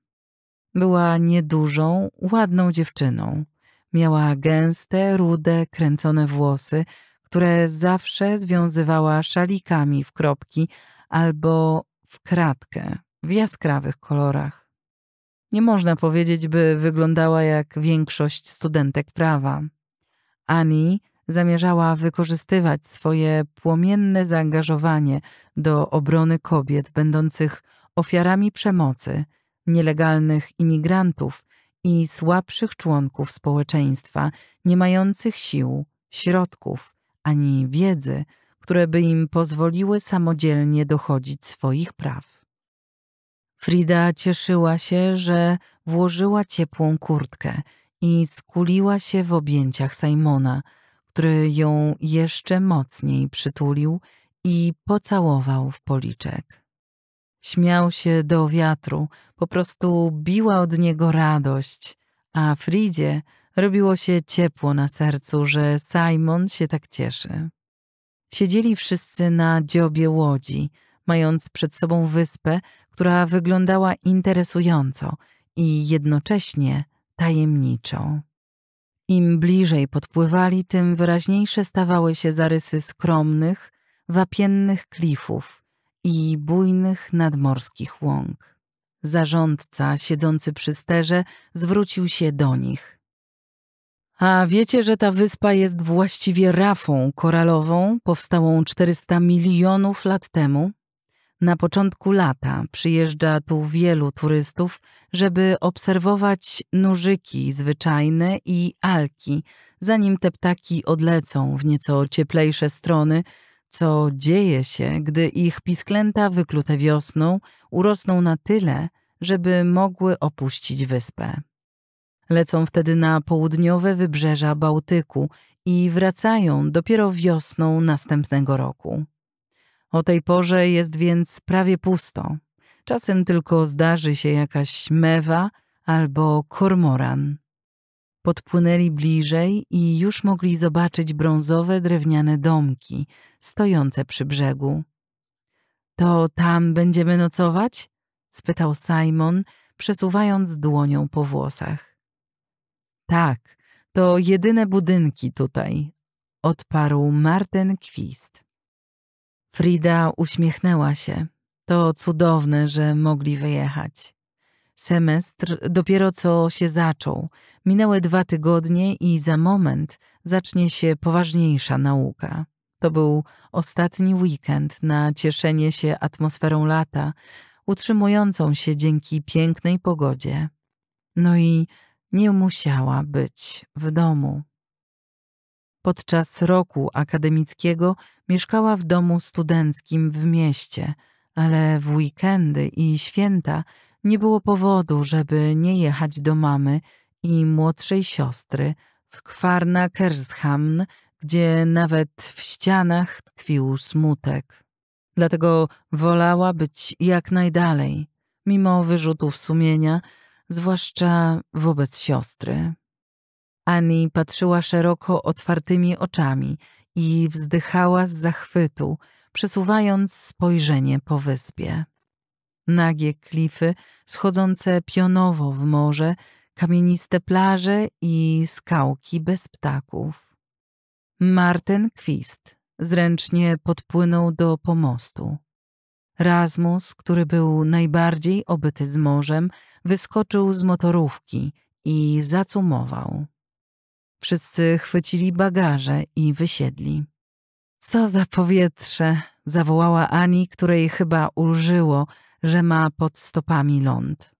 Była niedużą, ładną dziewczyną. Miała gęste, rude, kręcone włosy, które zawsze związywała szalikami w kropki albo w kratkę w jaskrawych kolorach. Nie można powiedzieć, by wyglądała jak większość studentek prawa. Ani zamierzała wykorzystywać swoje płomienne zaangażowanie do obrony kobiet będących ofiarami przemocy – nielegalnych imigrantów i słabszych członków społeczeństwa, nie mających sił, środków ani wiedzy, które by im pozwoliły samodzielnie dochodzić swoich praw. Frida cieszyła się, że włożyła ciepłą kurtkę i skuliła się w objęciach Simona, który ją jeszcze mocniej przytulił i pocałował w policzek. Śmiał się do wiatru, po prostu biła od niego radość, a Fridzie robiło się ciepło na sercu, że Simon się tak cieszy. Siedzieli wszyscy na dziobie łodzi, mając przed sobą wyspę, która wyglądała interesująco i jednocześnie tajemniczo. Im bliżej podpływali, tym wyraźniejsze stawały się zarysy skromnych, wapiennych klifów, i bujnych nadmorskich łąk. Zarządca, siedzący przy sterze, zwrócił się do nich. A wiecie, że ta wyspa jest właściwie rafą koralową, powstałą 400 milionów lat temu? Na początku lata przyjeżdża tu wielu turystów, żeby obserwować nużyki zwyczajne i alki, zanim te ptaki odlecą w nieco cieplejsze strony, co dzieje się, gdy ich pisklęta wyklute wiosną urosną na tyle, żeby mogły opuścić wyspę. Lecą wtedy na południowe wybrzeża Bałtyku i wracają dopiero wiosną następnego roku. O tej porze jest więc prawie pusto. Czasem tylko zdarzy się jakaś mewa albo kormoran. Podpłynęli bliżej i już mogli zobaczyć brązowe drewniane domki stojące przy brzegu. To tam będziemy nocować? spytał Simon, przesuwając dłonią po włosach. Tak, to jedyne budynki tutaj, odparł Martin Kwist. Frida uśmiechnęła się. To cudowne, że mogli wyjechać. Semestr dopiero co się zaczął. Minęły dwa tygodnie i za moment zacznie się poważniejsza nauka. To był ostatni weekend na cieszenie się atmosferą lata, utrzymującą się dzięki pięknej pogodzie. No i nie musiała być w domu. Podczas roku akademickiego mieszkała w domu studenckim w mieście, ale w weekendy i święta nie było powodu, żeby nie jechać do mamy i młodszej siostry w Kwarna-Kershamn, gdzie nawet w ścianach tkwił smutek. Dlatego wolała być jak najdalej, mimo wyrzutów sumienia, zwłaszcza wobec siostry. Ani patrzyła szeroko otwartymi oczami i wzdychała z zachwytu, przesuwając spojrzenie po wyspie nagie klify schodzące pionowo w morze, kamieniste plaże i skałki bez ptaków. Marten Kwist zręcznie podpłynął do pomostu. Rasmus, który był najbardziej obyty z morzem, wyskoczył z motorówki i zacumował. Wszyscy chwycili bagaże i wysiedli. Co za powietrze! zawołała Ani, której chyba ulżyło, że ma pod stopami ląd.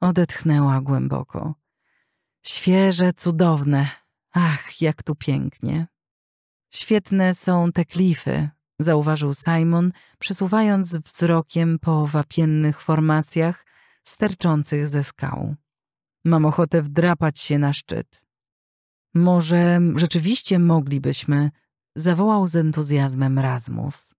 Odetchnęła głęboko. Świeże, cudowne. Ach, jak tu pięknie. Świetne są te klify, zauważył Simon, przesuwając wzrokiem po wapiennych formacjach sterczących ze skał. Mam ochotę wdrapać się na szczyt. Może rzeczywiście moglibyśmy, zawołał z entuzjazmem Rasmus.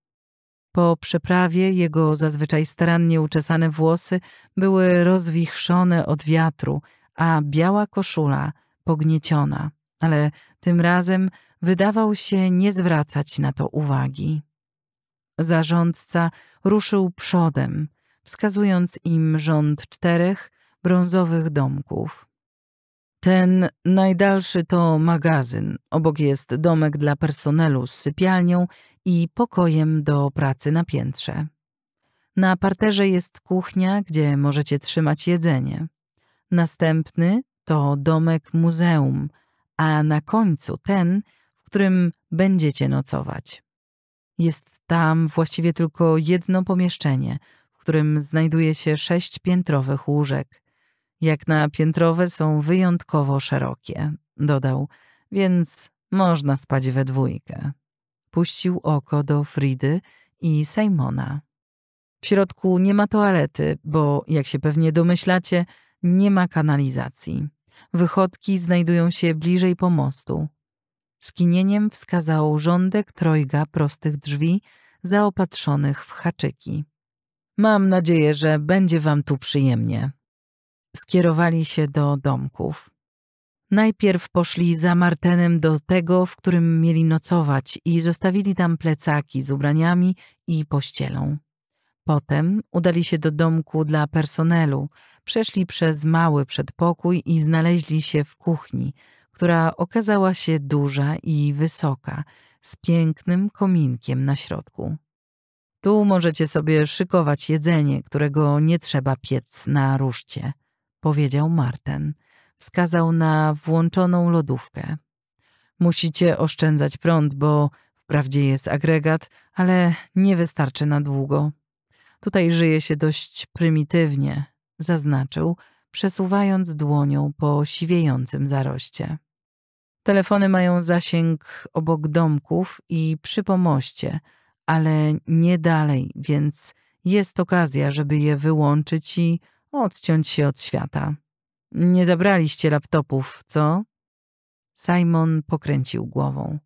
Po przeprawie jego zazwyczaj starannie uczesane włosy były rozwichrzone od wiatru, a biała koszula pognieciona, ale tym razem wydawał się nie zwracać na to uwagi. Zarządca ruszył przodem, wskazując im rząd czterech brązowych domków. Ten najdalszy to magazyn, obok jest domek dla personelu z sypialnią i pokojem do pracy na piętrze. Na parterze jest kuchnia, gdzie możecie trzymać jedzenie. Następny to domek muzeum, a na końcu ten, w którym będziecie nocować. Jest tam właściwie tylko jedno pomieszczenie, w którym znajduje się sześć piętrowych łóżek. Jak na piętrowe są wyjątkowo szerokie, dodał, więc można spać we dwójkę. Puścił oko do Fridy i Simona. W środku nie ma toalety, bo jak się pewnie domyślacie, nie ma kanalizacji. Wychodki znajdują się bliżej pomostu. Skinieniem wskazał rządek trojga prostych drzwi zaopatrzonych w haczyki. Mam nadzieję, że będzie wam tu przyjemnie. Skierowali się do domków. Najpierw poszli za Martenem do tego, w którym mieli nocować i zostawili tam plecaki z ubraniami i pościelą. Potem udali się do domku dla personelu, przeszli przez mały przedpokój i znaleźli się w kuchni, która okazała się duża i wysoka, z pięknym kominkiem na środku. Tu możecie sobie szykować jedzenie, którego nie trzeba piec na ruszcie, powiedział Marten wskazał na włączoną lodówkę. Musicie oszczędzać prąd, bo wprawdzie jest agregat, ale nie wystarczy na długo. Tutaj żyje się dość prymitywnie, zaznaczył, przesuwając dłonią po siwiejącym zaroście. Telefony mają zasięg obok domków i przy pomoście, ale nie dalej, więc jest okazja, żeby je wyłączyć i odciąć się od świata. Nie zabraliście laptopów, co? Simon pokręcił głową.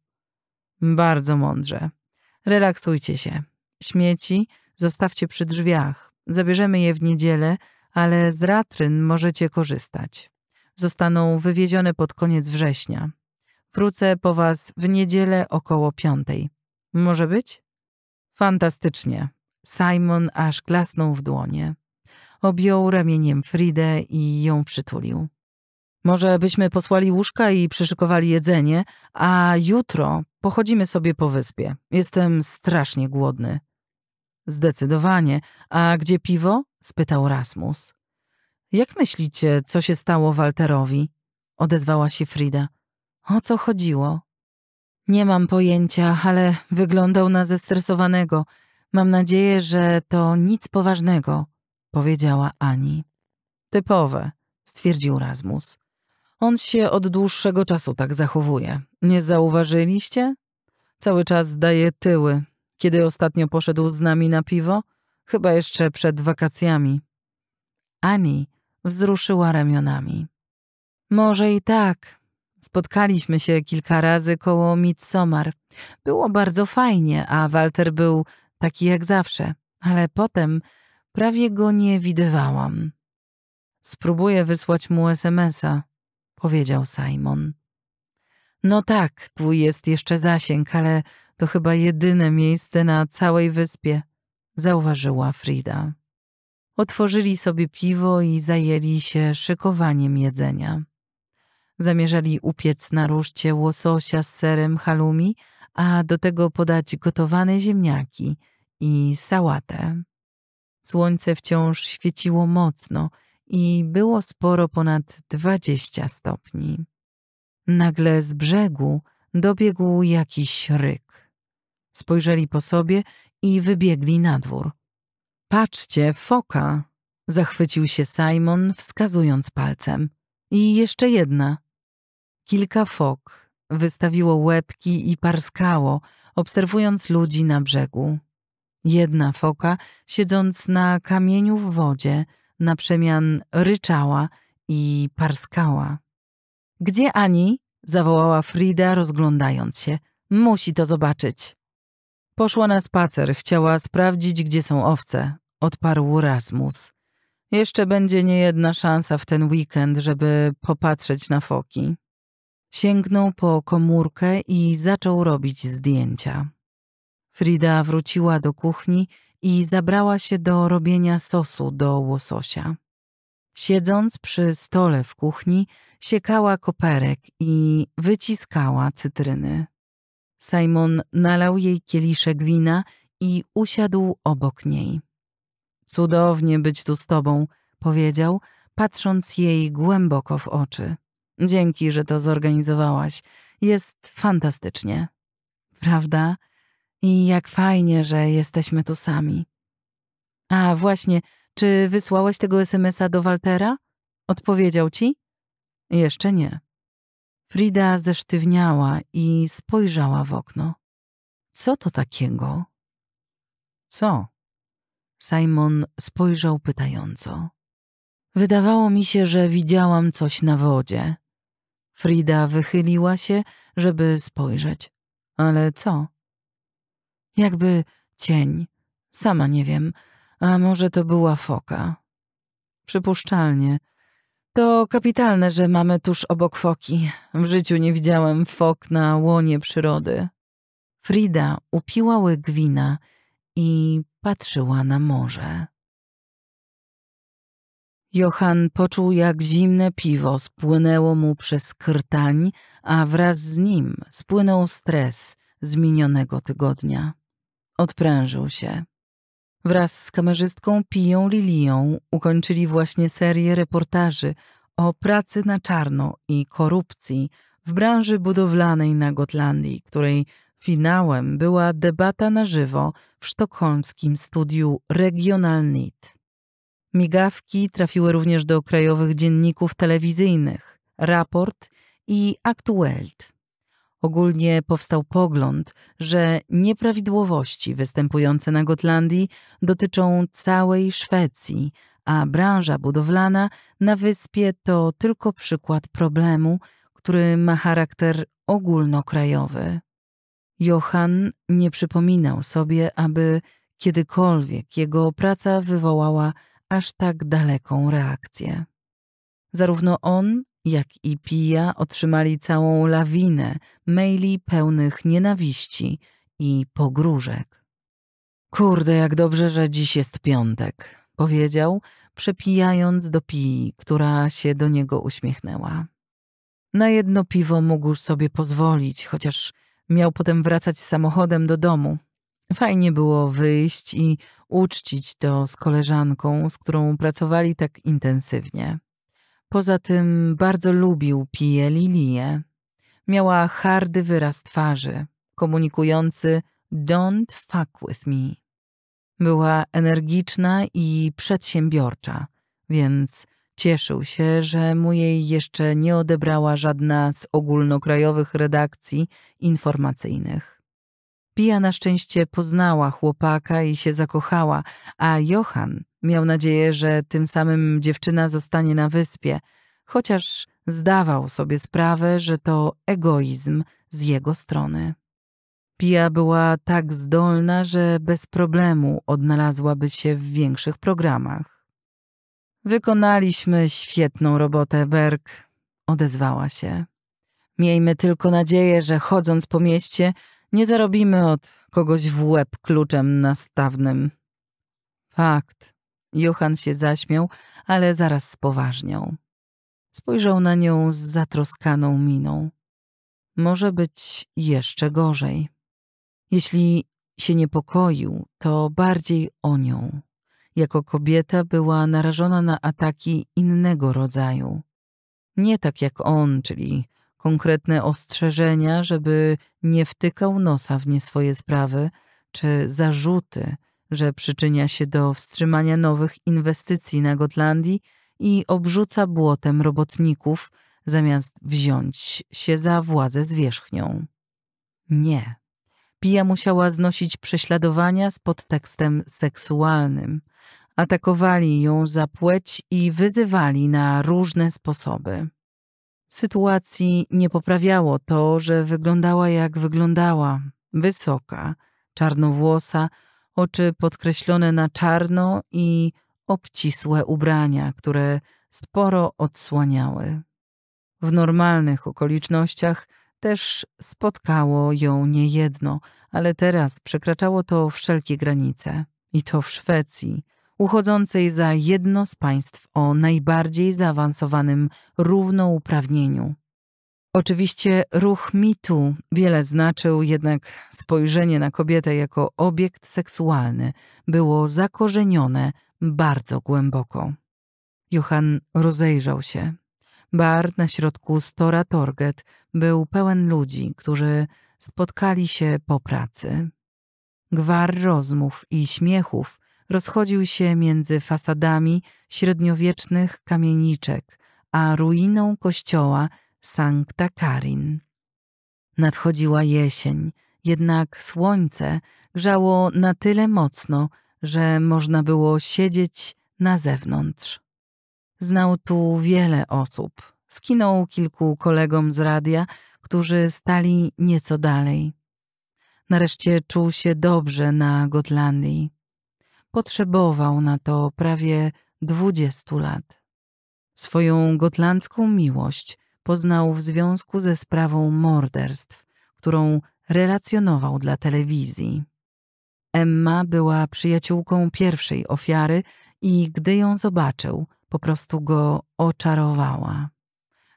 Bardzo mądrze. Relaksujcie się. Śmieci zostawcie przy drzwiach. Zabierzemy je w niedzielę, ale z ratryn możecie korzystać. Zostaną wywiezione pod koniec września. Wrócę po was w niedzielę około piątej. Może być? Fantastycznie. Simon aż klasnął w dłonie. Objął ramieniem Fridę i ją przytulił. Może byśmy posłali łóżka i przyszykowali jedzenie, a jutro pochodzimy sobie po wyspie. Jestem strasznie głodny. Zdecydowanie. A gdzie piwo? spytał Rasmus. Jak myślicie, co się stało Walterowi? odezwała się Frida. O co chodziło? Nie mam pojęcia, ale wyglądał na zestresowanego. Mam nadzieję, że to nic poważnego powiedziała Ani. Typowe, stwierdził Rasmus. On się od dłuższego czasu tak zachowuje. Nie zauważyliście? Cały czas daje tyły. Kiedy ostatnio poszedł z nami na piwo? Chyba jeszcze przed wakacjami. Ani wzruszyła ramionami. Może i tak. Spotkaliśmy się kilka razy koło Midsommar. Było bardzo fajnie, a Walter był taki jak zawsze. Ale potem Prawie go nie widywałam. Spróbuję wysłać mu SMS-a, powiedział Simon. No tak, tu jest jeszcze zasięg, ale to chyba jedyne miejsce na całej wyspie, zauważyła Frida. Otworzyli sobie piwo i zajęli się szykowaniem jedzenia. Zamierzali upiec na ruszcie łososia z serem halumi, a do tego podać gotowane ziemniaki i sałatę. Słońce wciąż świeciło mocno i było sporo ponad dwadzieścia stopni. Nagle z brzegu dobiegł jakiś ryk. Spojrzeli po sobie i wybiegli na dwór. Patrzcie, foka! Zachwycił się Simon, wskazując palcem. I jeszcze jedna. Kilka fok wystawiło łebki i parskało, obserwując ludzi na brzegu. Jedna foka, siedząc na kamieniu w wodzie, na przemian ryczała i parskała. Gdzie Ani? zawołała Frida, rozglądając się. Musi to zobaczyć. Poszła na spacer, chciała sprawdzić, gdzie są owce, odparł Rasmus. Jeszcze będzie niejedna szansa w ten weekend, żeby popatrzeć na foki. Sięgnął po komórkę i zaczął robić zdjęcia. Frida wróciła do kuchni i zabrała się do robienia sosu do łososia. Siedząc przy stole w kuchni, siekała koperek i wyciskała cytryny. Simon nalał jej kieliszek wina i usiadł obok niej. Cudownie być tu z tobą, powiedział, patrząc jej głęboko w oczy. Dzięki, że to zorganizowałaś. Jest fantastycznie. Prawda? I jak fajnie, że jesteśmy tu sami. A właśnie, czy wysłałeś tego SMS-a do Waltera? Odpowiedział ci? Jeszcze nie. Frida zesztywniała i spojrzała w okno. Co to takiego? Co? Simon spojrzał pytająco. Wydawało mi się, że widziałam coś na wodzie. Frida wychyliła się, żeby spojrzeć. Ale co? Jakby cień. Sama nie wiem. A może to była foka? Przypuszczalnie. To kapitalne, że mamy tuż obok foki. W życiu nie widziałem fok na łonie przyrody. Frida upiła łyk wina i patrzyła na morze. Johan poczuł, jak zimne piwo spłynęło mu przez krtań, a wraz z nim spłynął stres z minionego tygodnia. Odprężył się. Wraz z kamerzystką Piją Lilią ukończyli właśnie serię reportaży o pracy na czarno i korupcji w branży budowlanej na Gotlandii, której finałem była debata na żywo w sztokholmskim studiu Regionalnit. Migawki trafiły również do krajowych dzienników telewizyjnych Raport i Aktuelt. Ogólnie powstał pogląd, że nieprawidłowości występujące na Gotlandii dotyczą całej Szwecji, a branża budowlana na wyspie to tylko przykład problemu, który ma charakter ogólnokrajowy. Johan nie przypominał sobie, aby kiedykolwiek jego praca wywołała aż tak daleką reakcję. Zarówno on, jak i Pija otrzymali całą lawinę maili pełnych nienawiści i pogróżek. Kurde, jak dobrze, że dziś jest piątek, powiedział, przepijając do Pii, która się do niego uśmiechnęła. Na jedno piwo mógł sobie pozwolić, chociaż miał potem wracać samochodem do domu. Fajnie było wyjść i uczcić to z koleżanką, z którą pracowali tak intensywnie. Poza tym bardzo lubił pije Lilię. Miała hardy wyraz twarzy, komunikujący Don't fuck with me. Była energiczna i przedsiębiorcza, więc cieszył się, że mu jej jeszcze nie odebrała żadna z ogólnokrajowych redakcji informacyjnych. Pia na szczęście poznała chłopaka i się zakochała, a Johan miał nadzieję, że tym samym dziewczyna zostanie na wyspie, chociaż zdawał sobie sprawę, że to egoizm z jego strony. Pia była tak zdolna, że bez problemu odnalazłaby się w większych programach. Wykonaliśmy świetną robotę, Berg, odezwała się. Miejmy tylko nadzieję, że chodząc po mieście nie zarobimy od kogoś w łeb kluczem nastawnym. Fakt. Johan się zaśmiał, ale zaraz spoważniał. Spojrzał na nią z zatroskaną miną. Może być jeszcze gorzej. Jeśli się niepokoił, to bardziej o nią. Jako kobieta była narażona na ataki innego rodzaju. Nie tak jak on, czyli konkretne ostrzeżenia, żeby nie wtykał nosa w nie swoje sprawy, czy zarzuty, że przyczynia się do wstrzymania nowych inwestycji na Gotlandii i obrzuca błotem robotników, zamiast wziąć się za władzę zwierzchnią. Nie. Pija musiała znosić prześladowania z podtekstem seksualnym. Atakowali ją za płeć i wyzywali na różne sposoby. Sytuacji nie poprawiało to, że wyglądała jak wyglądała. Wysoka, czarnowłosa, oczy podkreślone na czarno i obcisłe ubrania, które sporo odsłaniały. W normalnych okolicznościach też spotkało ją niejedno, ale teraz przekraczało to wszelkie granice. I to w Szwecji – uchodzącej za jedno z państw o najbardziej zaawansowanym równouprawnieniu. Oczywiście ruch mitu wiele znaczył, jednak spojrzenie na kobietę jako obiekt seksualny było zakorzenione bardzo głęboko. Johan rozejrzał się. Bar na środku Stora Torget był pełen ludzi, którzy spotkali się po pracy. Gwar rozmów i śmiechów rozchodził się między fasadami średniowiecznych kamieniczek, a ruiną kościoła Sancta Karin. Nadchodziła jesień, jednak słońce grzało na tyle mocno, że można było siedzieć na zewnątrz. Znał tu wiele osób. Skinął kilku kolegom z radia, którzy stali nieco dalej. Nareszcie czuł się dobrze na Gotlandii potrzebował na to prawie dwudziestu lat. Swoją gotlandzką miłość poznał w związku ze sprawą morderstw, którą relacjonował dla telewizji. Emma była przyjaciółką pierwszej ofiary i gdy ją zobaczył, po prostu go oczarowała.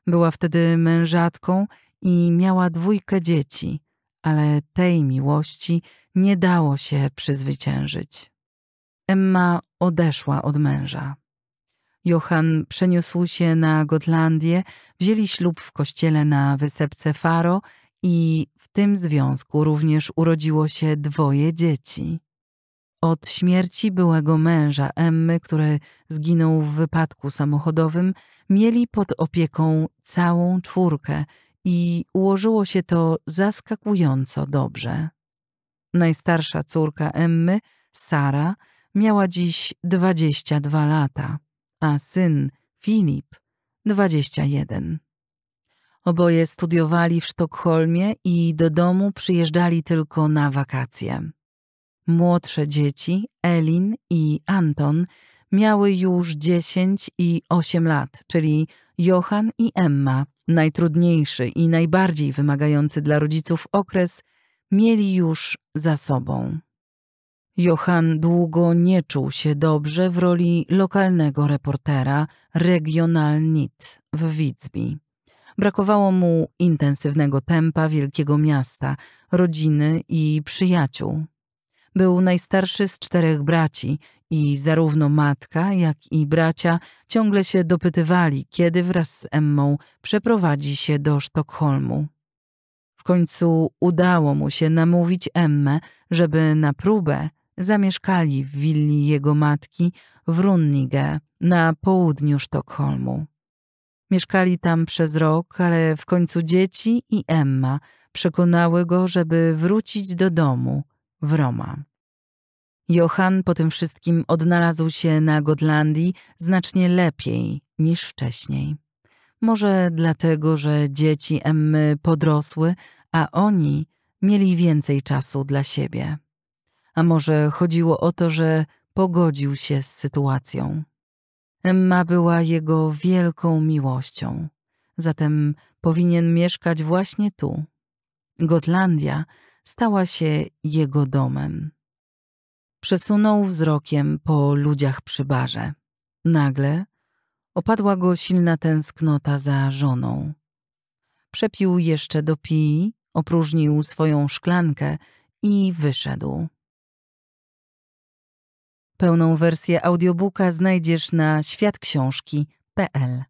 Była wtedy mężatką i miała dwójkę dzieci, ale tej miłości nie dało się przezwyciężyć. Emma odeszła od męża. Johan przeniósł się na Gotlandię, wzięli ślub w kościele na wysepce Faro i w tym związku również urodziło się dwoje dzieci. Od śmierci byłego męża Emmy, który zginął w wypadku samochodowym, mieli pod opieką całą czwórkę i ułożyło się to zaskakująco dobrze. Najstarsza córka Emmy, Sara, miała dziś 22 lata, a syn Filip 21. Oboje studiowali w Sztokholmie i do domu przyjeżdżali tylko na wakacje. Młodsze dzieci, Elin i Anton, miały już 10 i 8 lat, czyli Johan i Emma, najtrudniejszy i najbardziej wymagający dla rodziców okres, mieli już za sobą. Johan długo nie czuł się dobrze w roli lokalnego reportera Regionalnit w Widzbi. Brakowało mu intensywnego tempa wielkiego miasta, rodziny i przyjaciół. Był najstarszy z czterech braci i zarówno matka, jak i bracia ciągle się dopytywali, kiedy wraz z Emmą przeprowadzi się do Sztokholmu. W końcu udało mu się namówić Emmę, żeby na próbę zamieszkali w willi jego matki w Runnige na południu Sztokholmu. Mieszkali tam przez rok, ale w końcu dzieci i Emma przekonały go, żeby wrócić do domu w Roma. Johan po tym wszystkim odnalazł się na Gotlandii znacznie lepiej niż wcześniej. Może dlatego, że dzieci Emmy podrosły, a oni mieli więcej czasu dla siebie. A może chodziło o to, że pogodził się z sytuacją. Emma była jego wielką miłością, zatem powinien mieszkać właśnie tu. Gotlandia stała się jego domem. Przesunął wzrokiem po ludziach przy barze. Nagle opadła go silna tęsknota za żoną. Przepił jeszcze do pii, opróżnił swoją szklankę i wyszedł. Pełną wersję audiobooka znajdziesz na światksiążki.pl.